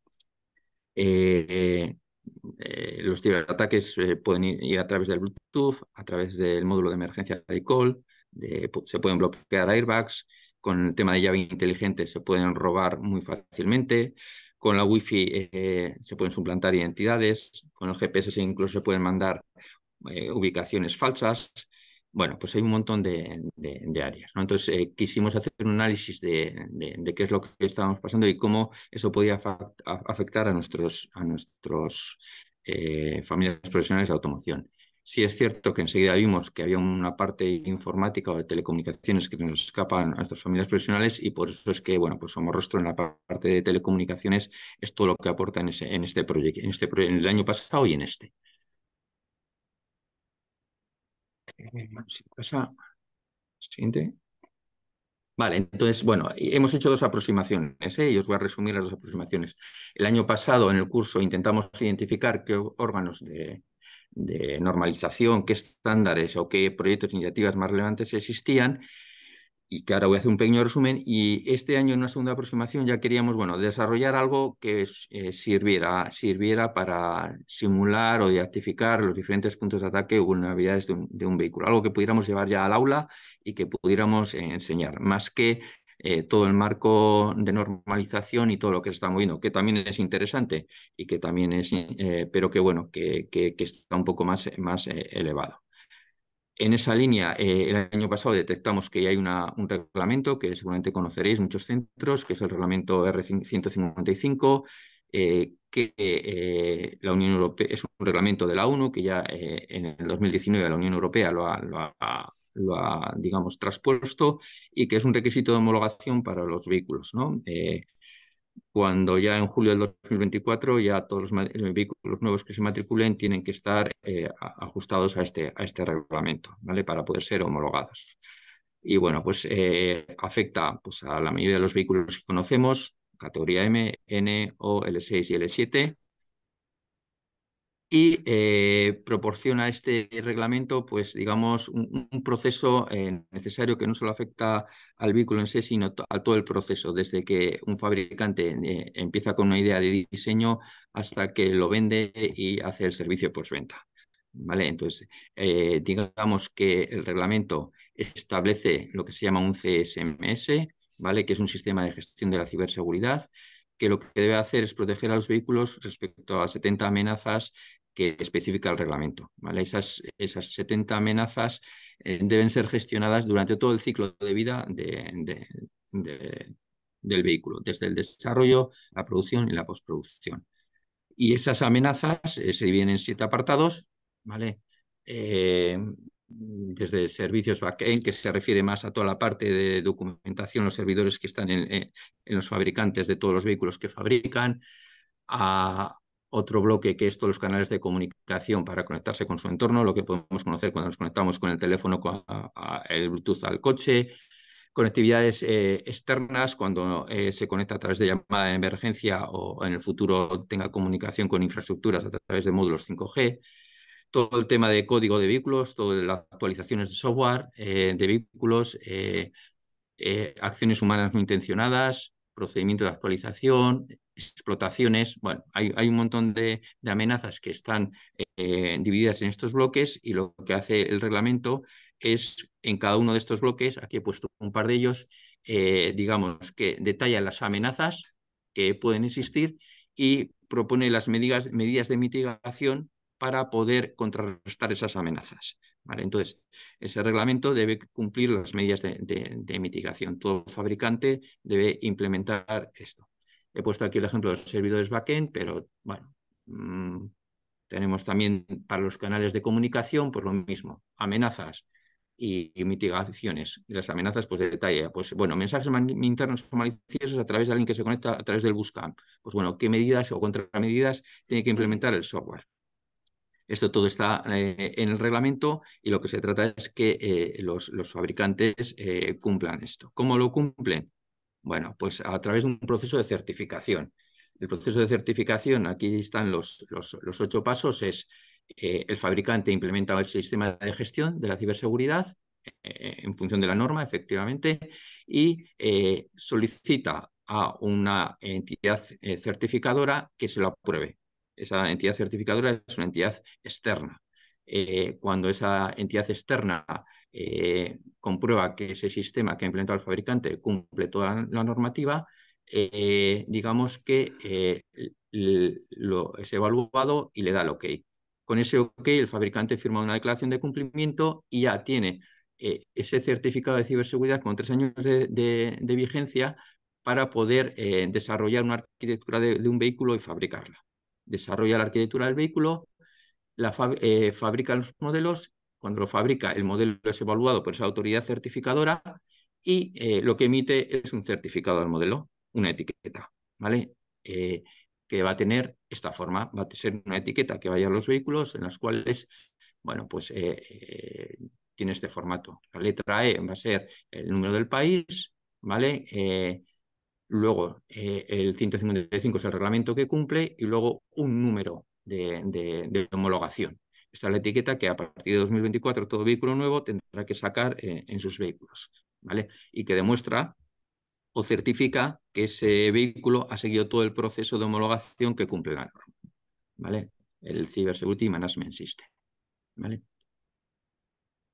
Eh, los ciberataques eh, pueden ir, a través del Bluetooth, a través del módulo de emergencia de call, se pueden bloquear airbags, con el tema de llave inteligente se pueden robar muy fácilmente, con la Wi-Fi eh, se pueden suplantar identidades, con el GPS incluso se pueden mandar ubicaciones falsas, bueno, pues hay un montón de, áreas. Entonces, eh, quisimos hacer un análisis de, qué es lo que estábamos pasando y cómo eso podía afectar a nuestros, a nuestros eh, familias profesionales de automoción. Sí es cierto que enseguida vimos que había una parte informática o de telecomunicaciones que nos escapan a nuestras familias profesionales y por eso es que, bueno, pues somos rostro en la parte de telecomunicaciones, es todo lo que aporta en, ese, en, este, proyecto, en, este en el año pasado y en este si pasa, siguiente. Vale, entonces, bueno, hemos hecho dos aproximaciones ¿eh? y os voy a resumir las dos aproximaciones. El año pasado, en el curso, intentamos identificar qué órganos de, de normalización, qué estándares o qué proyectos e iniciativas más relevantes existían y que ahora voy a hacer un pequeño resumen, y este año en una segunda aproximación ya queríamos, bueno, desarrollar algo que eh, sirviera, sirviera para simular o identificar los diferentes puntos de ataque o vulnerabilidades de un, vehículo, algo que pudiéramos llevar ya al aula y que pudiéramos eh, enseñar, más que eh, todo el marco de normalización y todo lo que se está moviendo, que también es interesante y que también es, pero que bueno, que, está un poco más, más elevado. En esa línea, eh, el año pasado detectamos que hay un reglamento que seguramente conoceréis muchos centros, que es el reglamento R155, eh, que eh, la Unión Europea es un reglamento de la ONU que ya en el 2019 la Unión Europea lo ha, digamos, traspuesto y que es un requisito de homologación para los vehículos, ¿no? cuando ya en julio del 2024 ya todos los eh, vehículos nuevos que se matriculen tienen que estar eh, ajustados a este, a este reglamento, ¿vale? Para poder ser homologados. Y bueno, pues eh, afecta pues, a la mayoría de los vehículos que conocemos, categoría M, N, O, L6 y L7, y eh, proporciona este reglamento, pues digamos, un, proceso eh, necesario que no solo afecta al vehículo en sí, sino a todo el proceso, desde que un fabricante eh, empieza con una idea de diseño hasta que lo vende y hace el servicio postventa. ¿Vale? Entonces, digamos que el reglamento establece lo que se llama un CSMS, ¿vale? que es un sistema de gestión de la ciberseguridad, que lo que debe hacer es proteger a los vehículos respecto a 70 amenazas que especifica el reglamento. ¿vale? Esas, esas 70 amenazas eh, deben ser gestionadas durante todo el ciclo de vida del vehículo, desde el desarrollo, la producción y la postproducción. Y esas amenazas eh, se dividen en siete apartados, ¿vale? Eh, desde servicios backend, que se refiere más a toda la parte de documentación, los servidores que están en, en los fabricantes de todos los vehículos que fabrican, a, otro bloque que es todos los canales de comunicación para conectarse con su entorno, lo que podemos conocer cuando nos conectamos con el teléfono, con el Bluetooth al coche, conectividades eh, externas cuando eh, se conecta a través de llamada de emergencia o en el futuro tenga comunicación con infraestructuras a través de módulos 5G, todo el tema de código de vehículos, todas las actualizaciones de software eh, de vehículos, acciones humanas no intencionadas, procedimiento de actualización, explotaciones. Bueno, hay, un montón de, amenazas que están eh, divididas en estos bloques y lo que hace el reglamento es en cada uno de estos bloques, aquí he puesto un par de ellos, eh, digamos que detalla las amenazas que pueden existir y propone las medidas, medidas de mitigación para poder contrarrestar esas amenazas. Vale, entonces, ese reglamento debe cumplir las medidas de mitigación. Todo fabricante debe implementar esto. He puesto aquí el ejemplo de los servidores backend, pero bueno, mm, tenemos también para los canales de comunicación, pues lo mismo, amenazas y, mitigaciones. Y las amenazas, pues de detalle, pues bueno, mensajes internos maliciosos a través de alguien que se conecta a través del Buscamp. Pues bueno, ¿qué medidas o contramedidas tiene que implementar el software? Esto todo está eh, en el reglamento y lo que se trata es que eh, los, fabricantes eh, cumplan esto. ¿Cómo lo cumplen? Bueno, pues a través de un proceso de certificación. El proceso de certificación, aquí están los, ocho pasos, es eh, el fabricante implementa el sistema de gestión de la ciberseguridad eh, en función de la norma, efectivamente, y eh, solicita a una entidad certificadora que se lo apruebe. Esa entidad certificadora es una entidad externa. cuando esa entidad externa eh, comprueba que ese sistema que ha implementado el fabricante cumple toda la, normativa, eh, digamos que eh, es evaluado y le da el OK. Con ese OK el fabricante firma una declaración de cumplimiento y ya tiene ese certificado de ciberseguridad con tres años de, vigencia para poder desarrollar una arquitectura de, un vehículo y fabricarla. Desarrolla la arquitectura del vehículo, la fabrica los modelos cuando lo fabrica, el modelo es evaluado por esa autoridad certificadora y eh, lo que emite es un certificado del modelo, una etiqueta, ¿vale? Eh, que va a tener esta forma, va a ser una etiqueta que vaya a los vehículos en las cuales, bueno, pues eh, tiene este formato. La letra E va a ser el número del país, ¿vale? luego el 155 es el reglamento que cumple y luego un número de homologación, está la etiqueta que a partir de 2024 todo vehículo nuevo tendrá que sacar eh, en sus vehículos, ¿vale? Y que demuestra o certifica que ese vehículo ha seguido todo el proceso de homologación que cumple la norma, ¿vale? El Security Management System, ¿vale?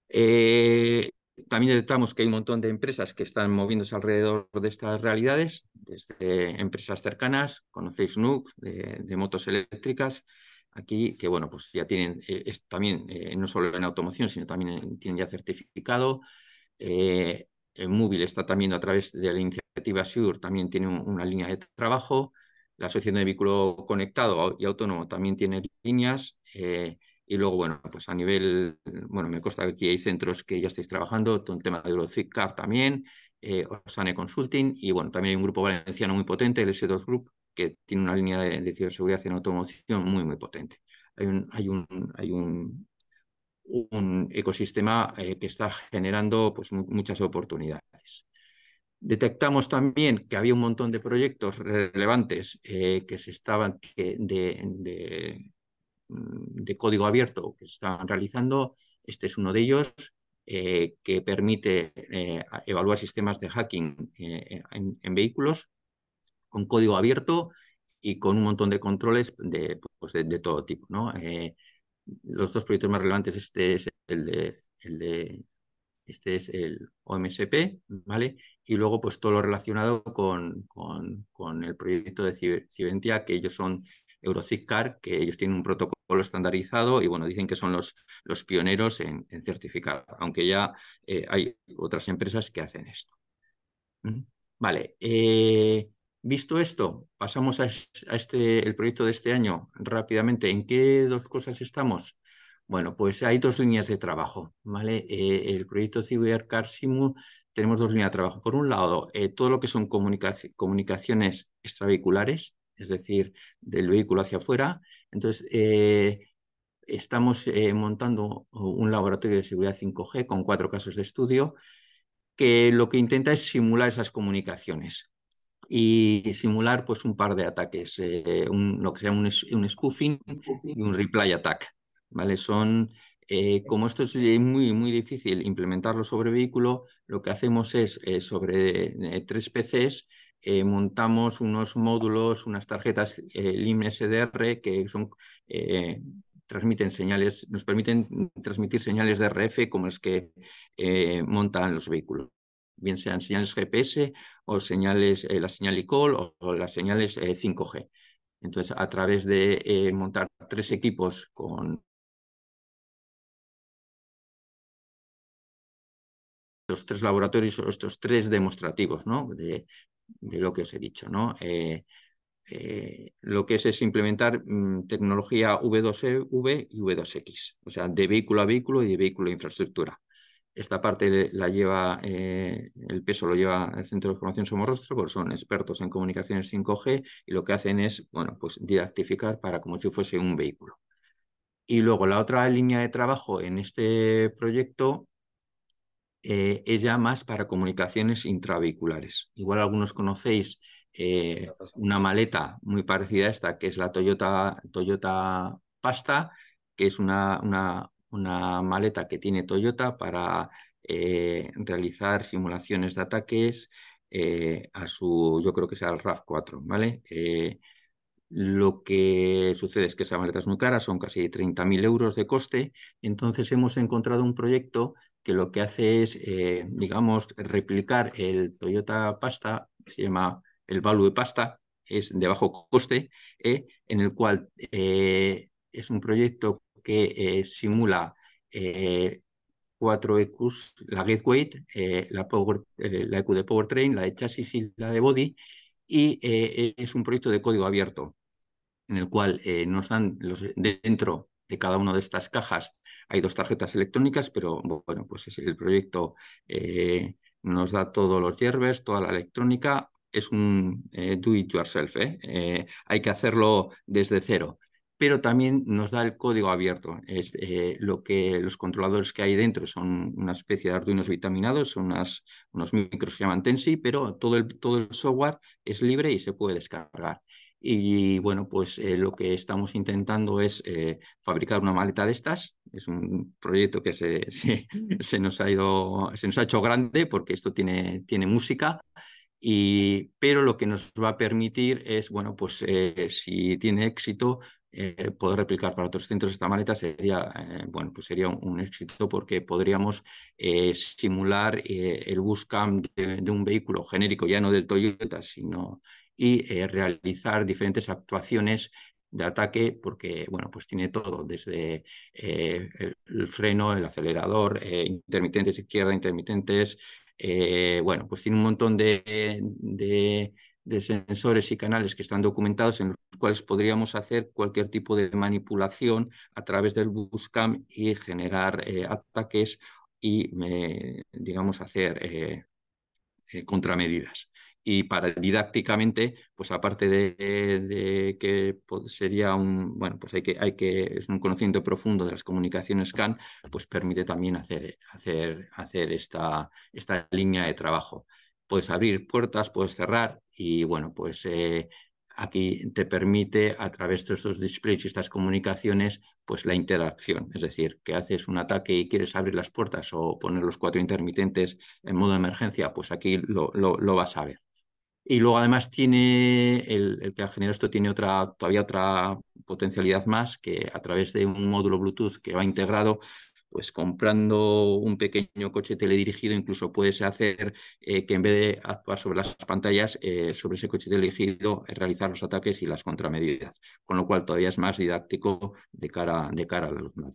Eh, también detectamos que hay un montón de empresas que están moviéndose alrededor de estas realidades, desde empresas cercanas, conocéis NUC, de motos eléctricas, aquí, que bueno, pues ya tienen eh, es, también, eh, no solo en automoción, sino también tienen ya certificado. Eh, el Móvil está también a través de la iniciativa SURE, también tiene una línea de trabajo. La Asociación de Vehículo Conectado y Autónomo también tiene líneas. y luego, bueno, pues a nivel, bueno, me consta que aquí hay centros que ya estáis trabajando, el tema de Eurocicar también, Osane Consulting, y bueno, también hay un grupo valenciano muy potente, el S2 Group, que tiene una línea de, de ciberseguridad en automoción muy, muy potente. Hay un, hay un, hay un, ecosistema eh, que está generando pues, muchas oportunidades. Detectamos también que había un montón de proyectos relevantes eh, que se estaban mm, de, código abierto que se estaban realizando. Este es uno de ellos eh, que permite evaluar sistemas de hacking en, vehículos con código abierto y con un montón de controles de, pues, todo tipo. ¿no? Eh, los dos proyectos más relevantes, este es el de, este es el OMSP, ¿vale? Y luego, pues todo lo relacionado con, con, el proyecto de civentia que ellos son EuroCICCAR, que ellos tienen un protocolo estandarizado y bueno, dicen que son los, los pioneros en, certificar, aunque ya eh, hay otras empresas que hacen esto. Vale. Eh, Visto esto, pasamos a, este, el proyecto de este año rápidamente. ¿En qué dos cosas estamos? Bueno, pues hay dos líneas de trabajo, ¿vale? Eh, el proyecto civil Simu tenemos dos líneas de trabajo. Por un lado, eh, todo lo que son comunicaciones extravehiculares, es decir, del vehículo hacia afuera. Entonces, eh, estamos montando un laboratorio de seguridad 5G con cuatro casos de estudio que lo que intenta es simular esas comunicaciones y simular pues un par de ataques, eh, lo que sea un, un, spoofing y un reply attack. ¿vale? Son, eh, como esto es muy, muy difícil implementarlo sobre vehículo, lo que hacemos es eh, sobre tres PCs montamos unos módulos, unas tarjetas SDR que son transmiten señales, nos permiten transmitir señales de RF como las que montan los vehículos bien sean señales GPS o señales, eh, la señal ICOL o, o las señales 5G. Eh, Entonces, a través de eh, montar tres equipos con estos tres laboratorios o estos tres demostrativos ¿no? de, lo que os he dicho. ¿no? lo que es es implementar mm, tecnología V2V e y V2X, o sea, de vehículo a vehículo y de vehículo a infraestructura. Esta parte la lleva, eh, el peso lo lleva el Centro de Formación Somorrostro, porque son expertos en comunicaciones 5G y lo que hacen es, bueno, pues didactificar para como si fuese un vehículo. Y luego la otra línea de trabajo en este proyecto eh, es ya más para comunicaciones intravehiculares. Igual algunos conocéis eh, una maleta muy parecida a esta, que es la Toyota, Toyota Pasta, que es una, una una maleta que tiene Toyota para eh, realizar simulaciones de ataques eh, a su, yo creo que sea el RAF 4 ¿vale? Eh, lo que sucede es que esa maleta es muy cara, son casi 30.000 euros de coste, entonces hemos encontrado un proyecto que lo que hace es, digamos, replicar el Toyota Pasta, se llama el Value Pasta, es de bajo coste, en el cual es un proyecto que eh, simula eh, cuatro EQs, la gateway, eh, la, EQ e de powertrain, la de chasis y la de body, y es un proyecto de código abierto, en el cual nos dan dentro de cada una de estas cajas hay dos tarjetas electrónicas, pero bueno, pues el proyecto nos da todos los yervers, toda la electrónica, es un do it yourself, hay que hacerlo desde cero pero también nos da el código abierto. Es, eh, lo que los controladores que hay dentro son una especie de arduinos vitaminados, son unos micros que se llaman Tensi, pero todo el, todo el software es libre y se puede descargar. Y bueno, pues eh, lo que estamos intentando es eh, fabricar una maleta de estas. Es un proyecto que se, se, nos ha ido, se nos ha hecho grande porque esto tiene, tiene música. pero lo que nos va a permitir es, bueno, pues si tiene éxito, eh, poder replicar para otros centros esta maleta sería, eh, bueno, pues sería un, éxito porque podríamos eh, simular el buscam de, un vehículo genérico, ya no del Toyota, sino y realizar diferentes actuaciones de ataque porque bueno pues tiene todo desde el, freno el acelerador intermitentes izquierda intermitentes bueno pues tiene un montón de de sensores y canales que están documentados en los cuales podríamos hacer cualquier tipo de manipulación a través del Buscam y generar eh, ataques y, eh, digamos, hacer eh, contramedidas. Y para didácticamente, pues aparte de, de que sería un, bueno, pues hay que, hay que, es un conocimiento profundo de las comunicaciones CAN, pues permite también hacer, hacer, hacer esta, esta línea de trabajo puedes abrir puertas, puedes cerrar y bueno, pues eh, aquí te permite a través de estos displays y estas comunicaciones pues la interacción, es decir, que haces un ataque y quieres abrir las puertas o poner los cuatro intermitentes en modo de emergencia, pues aquí lo, vas a ver. Y luego además tiene, el, el que ha generado esto tiene otra, todavía otra potencialidad más, que a través de un módulo Bluetooth que va integrado, pues comprando un pequeño coche teledirigido, incluso puedes hacer eh, que en vez de actuar sobre las pantallas, eh, sobre ese coche teledirigido, eh, realizar los ataques y las contramedidas, con lo cual todavía es más didáctico de cara, de cara al alumno.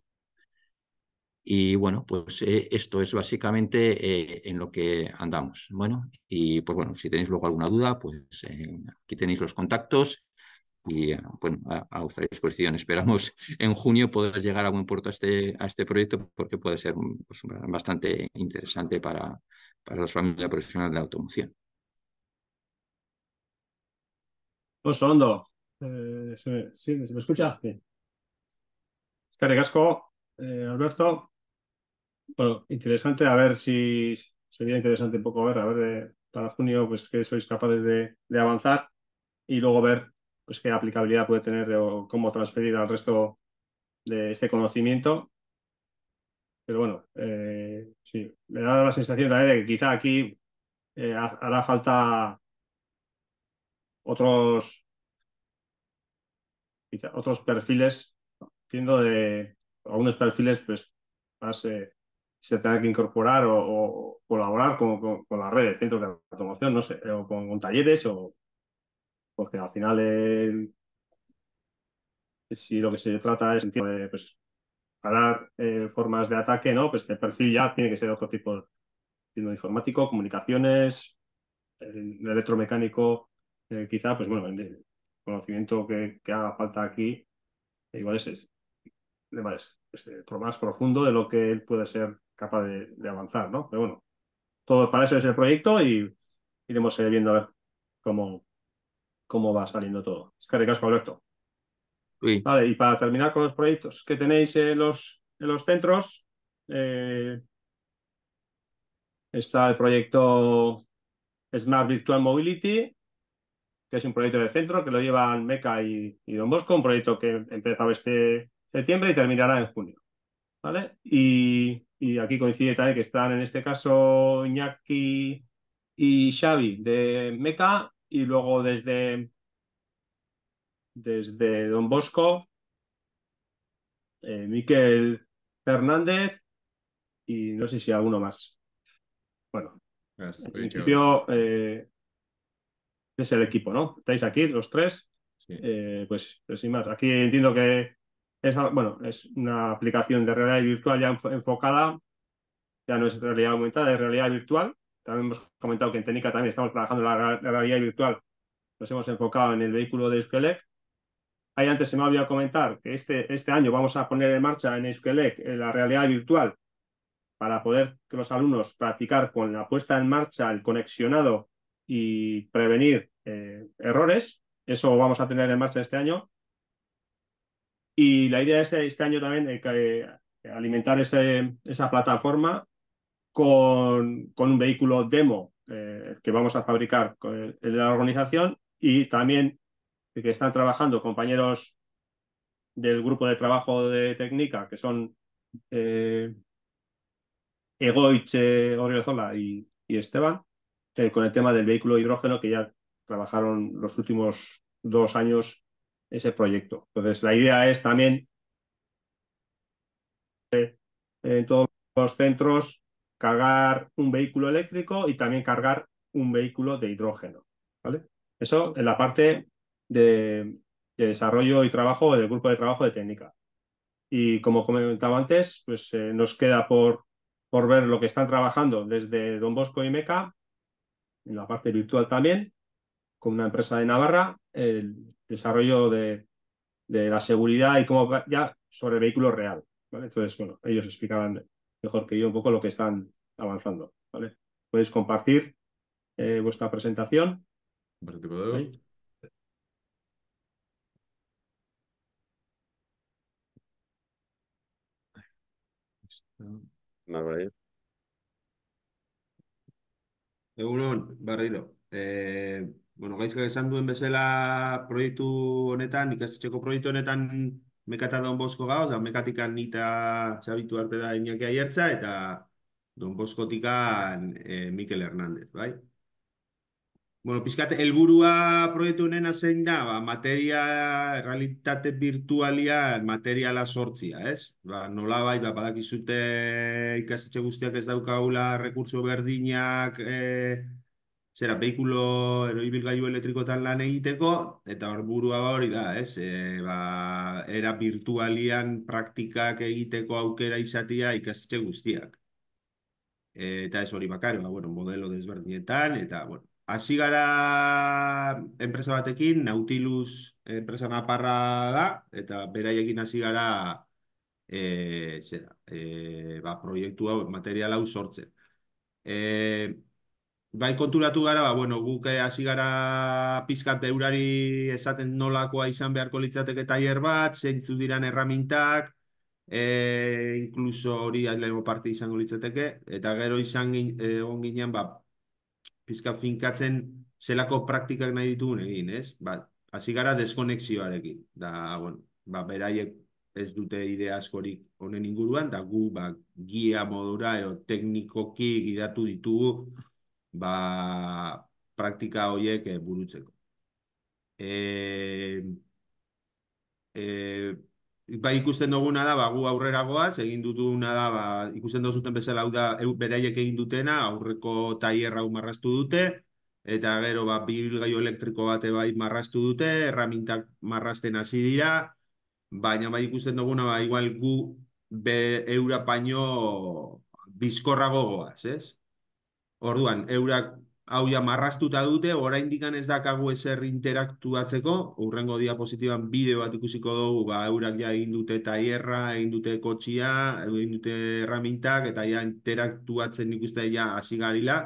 Y bueno, pues esto es básicamente en lo que andamos. Bueno, y pues bueno, si tenéis luego alguna duda, pues aquí tenéis los contactos y bueno, a, vuestra disposición. Esperamos en junio poder llegar a buen puerto a este, a este proyecto porque puede ser pues, bastante interesante para, para la familia profesional de la automoción. os eh, sí, me escucha? Sí. Carregasco, eh, Alberto. Bueno, interesante, a ver si sería interesante un poco ver, a ver, eh, para junio, pues que sois capaces de, de avanzar y luego ver pues, qué aplicabilidad puede tener o cómo transferir al resto de este conocimiento. Pero bueno, eh, sí, me da la sensación también de que quizá aquí eh, hará falta otros, otros perfiles, entiendo de algunos perfiles pues eh, se tenga que incorporar o, colaborar con, con, las redes, centros de automoción, no sé, o con talleres o porque pues al final si lo que se trata es de pues, parar eh, formas de ataque, ¿no? Pues este perfil ya tiene que ser otro tipo, siendo informático, comunicaciones, electromecánico, eh, quizá, pues bueno, el conocimiento que, haga falta aquí, eh, igual es, más profundo de lo que él puede ser capaz de, avanzar, ¿no? Pero bueno, todo para eso es el proyecto y iremos viendo a ver cómo, cómo va saliendo todo. Es que ricasco, Alberto. Vale, y para terminar con los proyectos que tenéis en los, en los centros, eh, está el proyecto Smart Virtual Mobility, que es un proyecto de centro que lo llevan Meca y, Don Bosco, un proyecto que empezaba este septiembre y terminará en junio. ¿Vale? Y, y aquí coincide también que están en este caso Iñaki y Xavi de Meca y luego desde, desde Don Bosco, eh, Miquel Fernández y no sé si alguno más. Bueno, en principio eh, es el equipo, ¿no? Estáis aquí los tres. Eh, pues, pues, sin más, aquí entiendo que es, bueno, es una aplicación de realidad virtual ya enfocada, ya no es realidad aumentada, es realidad virtual también hemos comentado que en técnica también estamos trabajando en la, realidad virtual. Nos hemos enfocado en el vehículo de Euskelec. Ahí antes se me había comentar que este, este año vamos a poner en marcha en Euskelec eh, la realidad virtual para poder que los alumnos practicar con la puesta en marcha, el conexionado y prevenir eh, errores. Eso vamos a tener en marcha este año. Y la idea es este año también eh, alimentar ese, esa plataforma con, un vehículo demo eh, que vamos a fabricar en la organización y también que están trabajando compañeros del grupo de trabajo de técnica, que son eh, Egoiche, Egoich Oriozola y, Esteban, eh, con el tema del vehículo hidrógeno que ya trabajaron los últimos dos años ese proyecto. Entonces, la idea es también en todos los centros cargar un vehículo eléctrico y también cargar un vehículo de hidrógeno. ¿vale? Eso en la parte de, desarrollo y trabajo del grupo de trabajo de técnica. Y como comentaba antes, pues eh, nos queda por, por ver lo que están trabajando desde Don Bosco y Meca, en la parte virtual también, con una empresa de Navarra, el desarrollo de, la seguridad y cómo ya sobre vehículo real. ¿vale? Entonces, bueno, ellos explicaban mejor que yo un poco lo que están avanzando. ¿vale? Podéis compartir eh, vuestra presentación. de Egunon, berriro. Eh, bueno, gaizka proyecto netan y que honetan, checo proyecto netan mekata don bosko gau, nita zabitu arte da Iñaki Aiertza, eta don boskotikan e, eh, Mikel Hernández, bai? Bueno, pizkate, elburua proiektu honen zein da, ba, materia, realitate virtualia, materiala sortzia, ez? Ba, nola bai, ba, badakizute ikastetxe guztiak ez daukagula rekurso berdinak, eh, zera, behikulo eroibilgailu elektrikotan lan egiteko, eta hor burua ba hori da, ez, e, ba, era virtualian praktikak egiteko aukera izatia ikaste guztiak. E, eta ez hori bakar, ba, bueno, modelo desberdinetan, eta, bueno, hasi gara enpresa batekin, Nautilus enpresa naparra da, eta beraiekin hasi gara, e, zera, e, ba, proiektu hau, material hau sortzen. Eta, bai konturatu gara, ba, bueno, guk eh, hasi gara pizkat eurari esaten nolakoa izan beharko litzateke taier bat, zeintzu diran erramintak, e, eh, inkluso hori lehenko parte izango litzateke, eta gero izan egon ginen, ba, pizkat finkatzen zelako praktikak nahi ditugun egin, ez? Ba, hasi gara deskonexioarekin, da, bueno, ba, beraiek ez dute ideia askorik honen inguruan, da gu ba, gia modura edo teknikoki gidatu ditugu ba, praktika horiek eh, burutzeko. E, e, ba, ikusten duguna da, ba, gu aurrera goaz, egin dutuna da, ba, ikusten duzuten bezala da, e, beraiek egin dutena, aurreko taierra marrastu dute, eta gero, ba, bilgaio elektriko bate bai marrastu dute, erramintak marrasten hasi dira, baina bai ikusten duguna, ba, igual gu be, eura paino bizkorrago goaz, ez? Orduan, eurak hau ja marrastuta dute, orain dikan ez dakagu ezer interaktuatzeko, urrengo diapositiban bideo bat ikusiko dugu, ba, eurak ja egin dute taierra, egin dute kotxia, egin dute erramintak, eta ja interaktuatzen ikuste ja hasi garila.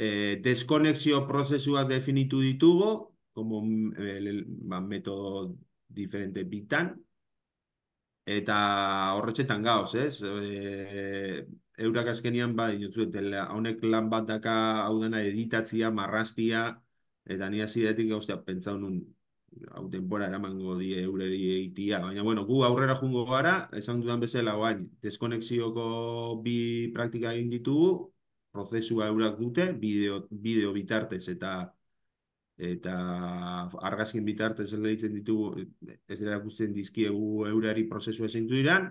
E, deskonexio prozesua definitu ditugu, como eh, el, el, ba, metodo diferente bitan, eta horretxetan gauz, ez? E, eurak azkenian, ba, honek lan bat daka, hau editatzia, marrastia, eta nia ziretik, ostia, pentsau nun, hau denbora eramango die eureri eitia. Baina, bueno, gu aurrera jungo gara, esan dudan bezala, guain, deskonexioko bi praktika egin ditugu, prozesua eurak dute, bideo, bideo bitartez eta eta argazkin bitartez ez ditugu, ez erakusten dizkiegu eurari prozesua zeintu diran,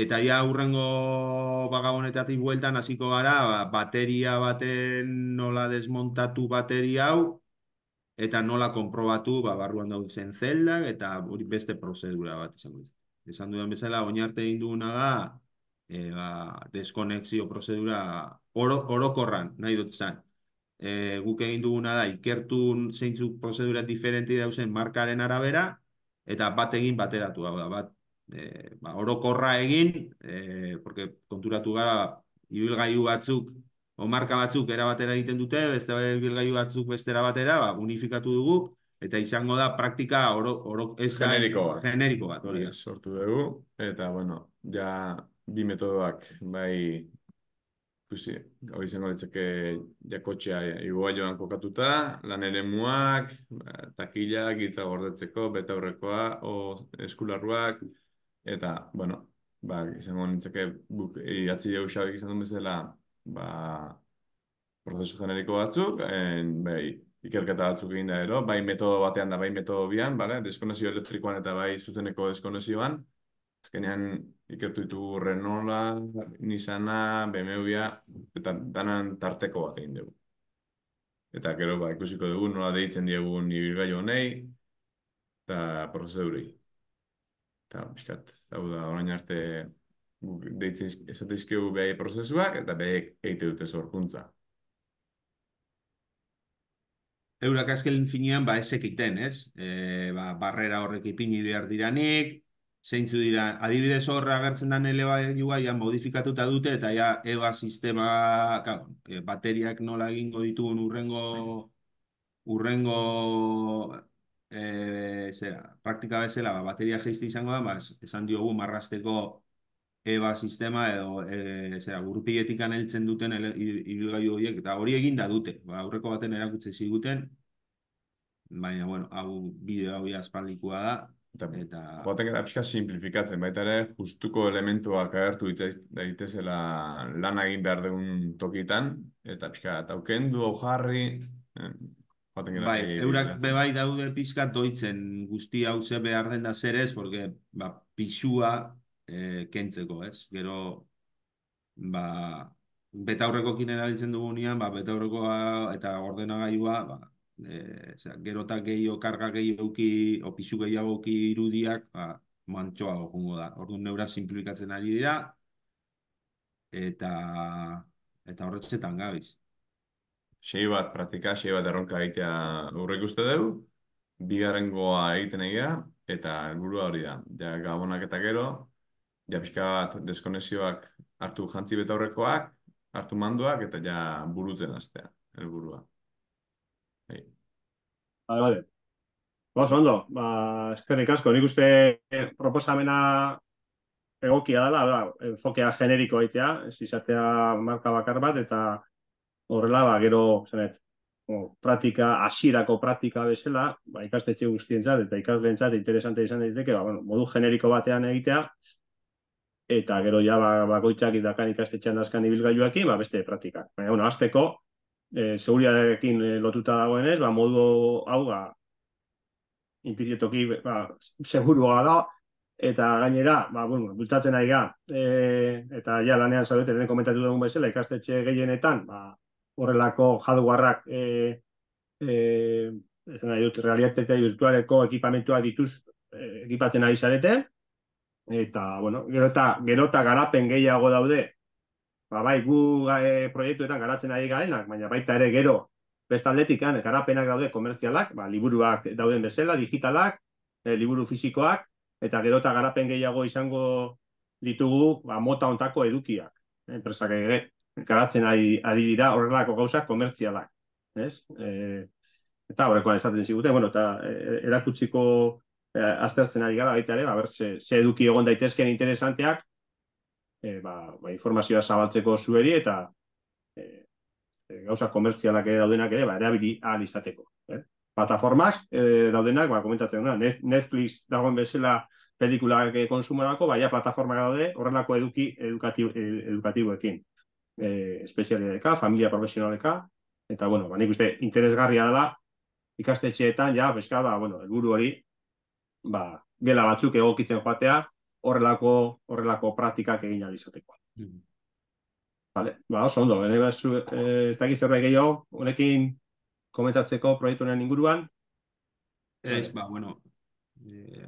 Eta ia hurrengo bagabonetatik bueltan hasiko gara, ba, bateria baten nola desmontatu bateria hau, eta nola konprobatu ba, barruan dautzen zeldak, eta hori beste prozedura bat izango dut. Esan dudan bezala, oinarte egin duguna da, e, ba, deskonexio prozedura orokorran nahi dut zan. E, eh, guk egin duguna da, ikertu zeintzuk prozedura diferenti dauzen markaren arabera, eta bat egin bateratu, hau da, bat e, ba, orokorra egin, e, porque konturatu gara ibilgailu batzuk, marka batzuk erabatera egiten dute, beste ibilgaiu batzuk bestera batera, ba, unifikatu dugu, eta izango da praktika oro, oro generiko bat. Generiko sortu dugu, eta bueno, ja bi metodoak, bai, ikusi, hau izango ditzake jakotxea igua joan kokatuta, lan ere muak, ba, takila, giltza gordetzeko, betaurrekoa, o eskularruak, Eta, bueno, ba, izango nintzeke, buk, e, iatzi jau xabek izan duen bezala, ba, prozesu generiko batzuk, en, bai, ikerketa batzuk egin da ero, bai metodo batean da, bai metodo bian, bale, deskonezio elektrikoan eta bai zuzeneko deskonezioan, azkenean ikertu ditugu Renola, Nissana, bmw eta danan tarteko bat egin dugu. Eta gero, ba, ikusiko dugu, nola deitzen diegu nibilgai honei, eta prozedurei eta pixkat, hau da, orain arte, deitzen esatizkigu behai prozesuak, eta be eite dute zorkuntza. Eurak azkelin finean, ba, ez ekiten, ez? E, ba, barrera horrek ipini behar diranik, zeintzu dira, adibidez horra agertzen den eleba jua, ja, modifikatuta dute, eta ja, eba sistema, ka, eh, bateriak nola egingo ditugun urrengo, urrengo Eh, zera, praktika bezala, ba, bateria jeizte izango da, bas, esan diogu marrasteko eba sistema edo e, eh, zera, gurpiletik aneltzen duten ibilgailu horiek, eta hori egin da dute, ba, aurreko baten erakutze ziguten, baina, bueno, hau bideo hau jaspaldikoa da, eta... eta... Boatek eta pixka simplifikatzen, baita ere, justuko elementuak agertu daitezela lan egin behar dugun tokitan, eta pixka, eta hau jarri, Bai, e, eurak e, bebai daude pixka doitzen guzti hau ze behar da zer porque ba, pixua e, kentzeko ez. Gero, ba, betaurreko kinera ditzen dugu nian, ba, betaurrekoa eta ordenagailua, ba, e, zera, gero eta gehiago, karga gehiago o pixu gehiago irudiak, ba, mantxoa okungo da. Orduan neura simplifikatzen ari dira, eta eta horretzetan gabiz sei bat pratika, sei bat erronka egitea urrek uste dugu, bigarrengoa egiten egia, eta helburua hori da. Ja, gabonak eta gero, ja pixka bat deskonezioak hartu jantzi betaurrekoak, hartu manduak, eta ja burutzen astea, helburua. Hei. Bale, Ba, ondo, ba, eskerrik asko, nik uste proposamena egokia dela, da, ba, enfokea generiko egitea, ez izatea marka bakar bat, eta horrela, ba, gero, Sanet o, pratika, asirako pratika bezala, ba, ikastetxe guztientzat, eta ikastetxe interesante izan daiteke, ba, bueno, modu generiko batean egitea, eta gero ja ba, bakoitzak ba, idakan ikastetxean askan ibilgailuakin, ba, beste pratika. Baina, bueno, azteko, e, eh, eh, lotuta dagoenez, ba, modu hau, ba, impidietoki, ba, segurua da, eta gainera, ba, bueno, bultatzen ari ga, eh, eta ja, lanean zaudete, komentatu dugun bezala, ikastetxe gehienetan, ba, horrelako jadugarrak e, eh, e, eh, nahi dut, realitatea virtualeko ekipamentua dituz eh, ekipatzen ari zarete, eta, bueno, gero eta, gero garapen gehiago daude, ba, bai, gu proiektuetan garatzen ari garenak, baina baita ere gero, bestaldetik, garapenak daude komertzialak, ba, liburuak dauden bezala, digitalak, liburu fisikoak, eta gero eta garapen gehiago izango ditugu, ba, mota ontako edukiak, enpresak ere, garatzen ari, ari dira horrelako gauzak komertzialak, ez? E, eta horrekoan esaten ziguten, bueno, eta e, erakutsiko e, aztertzen ari gara baita ere, ba, ber, ze, eduki egon daitezkeen interesanteak, e, ba, ba, informazioa zabaltzeko zueri eta e, e, gauza komertzialak ere daudenak ere, ba, erabili ahal izateko. Eh? Plataformas e, daudenak, ba, komentatzen da, Netflix dagoen bezala pelikulak konsumorako, baina plataforma daude horrelako eduki e, edukatiboekin eh, espezialiareka, familia profesionaleka, eta, bueno, ba, nik interesgarria dela, ikaste ja, beska, ba, bueno, elburu hori, ba, gela batzuk egokitzen joatea, horrelako, horrelako praktikak egin alizateko. Mm ba, oso ondo, ba, eh, ez dakiz zerbait gehiago, jo, honekin komentatzeko proietunean inguruan? Ez, ba, bueno, eh,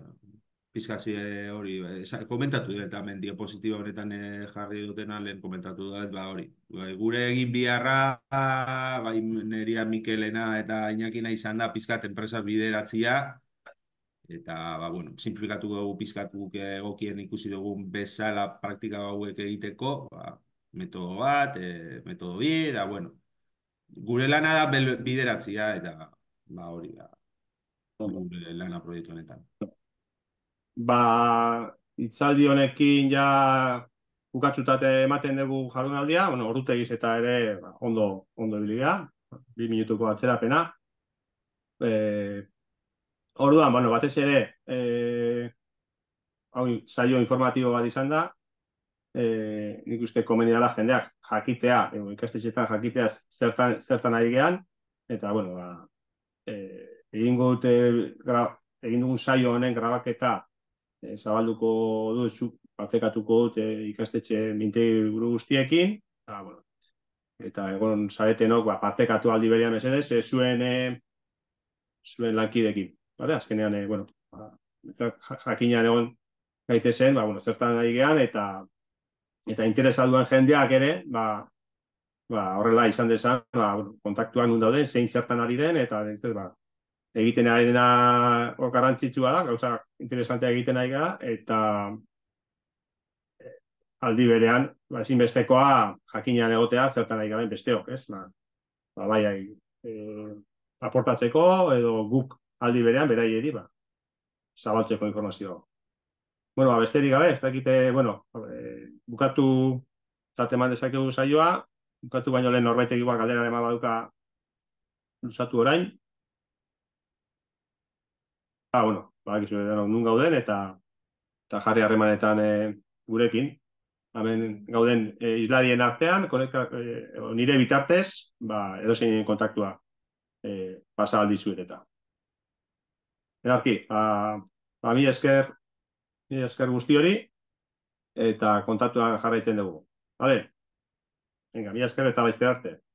pizkazi hori, ba, komentatu dut, hemen diapositiba honetan eh, jarri duten alen komentatu dut, ba hori. Ba, gure egin biharra, bai neria Mikelena eta Iñakina izan da pizkat enpresa bideratzia, eta, ba, bueno, simplifikatu dugu guk egokien ikusi dugun bezala praktika hauek egiteko, ba, metodo bat, e, metodo bi, eta, bueno, gure lana da bideratzia, eta, ba, hori da, gure lana proiektu honetan ba, itzaldi honekin ja bukatzutate ematen dugu jardunaldia, bueno, ordutegiz eta ere ba, ondo, ondo bilia, bi minutuko atzerapena. E, orduan, bueno, batez ere, e, hau zailo informatibo bat izan da, E, nik uste komeni dala jendeak jakitea, ego ikastetxetan jakitea zertan, zertan ari gean eta bueno ba, e, egin egin dugun saio honen grabaketa e, zabalduko du partekatuko dut eh, ikastetxe minte buru guztiekin eta bueno eta egon saretenok ba partekatu aldi berean mesedes eh, zuen zuen lankidekin bale azkenean e, bueno ba, egon gaite zen ba, bueno, zertan nahi eta eta interesatuan jendeak ere ba Ba, horrela izan desan, ba, kontaktuan undauden, zein zertan ari den, eta, ez, ba, egiten dena garrantzitsua da, gauza interesantea egiten ari gara, eta eh, aldi berean, ba, ezinbestekoa jakinean egotea zertan ari besteok, ez? Ba, ba bai, e, aportatzeko edo guk aldi berean berai eri, ba, zabaltzeko informazio. Bueno, ba, besterik gabe, ez dakite, bueno, e, bukatu eman dezakegu saioa, bukatu baino lehen norbait egiko galdera ema baduka luzatu orain, ah, bueno, ba, eh, nun gauden, eta, eta jarri harremanetan e, gurekin. Hemen gauden e, artean, konekta, e, nire bitartez, ba, edo kontaktua e, pasa aldi eta. Erarki, ba, ba, esker, mi esker guzti hori, eta kontaktua jarraitzen dugu. Vale? Venga, mi esker eta baizte arte.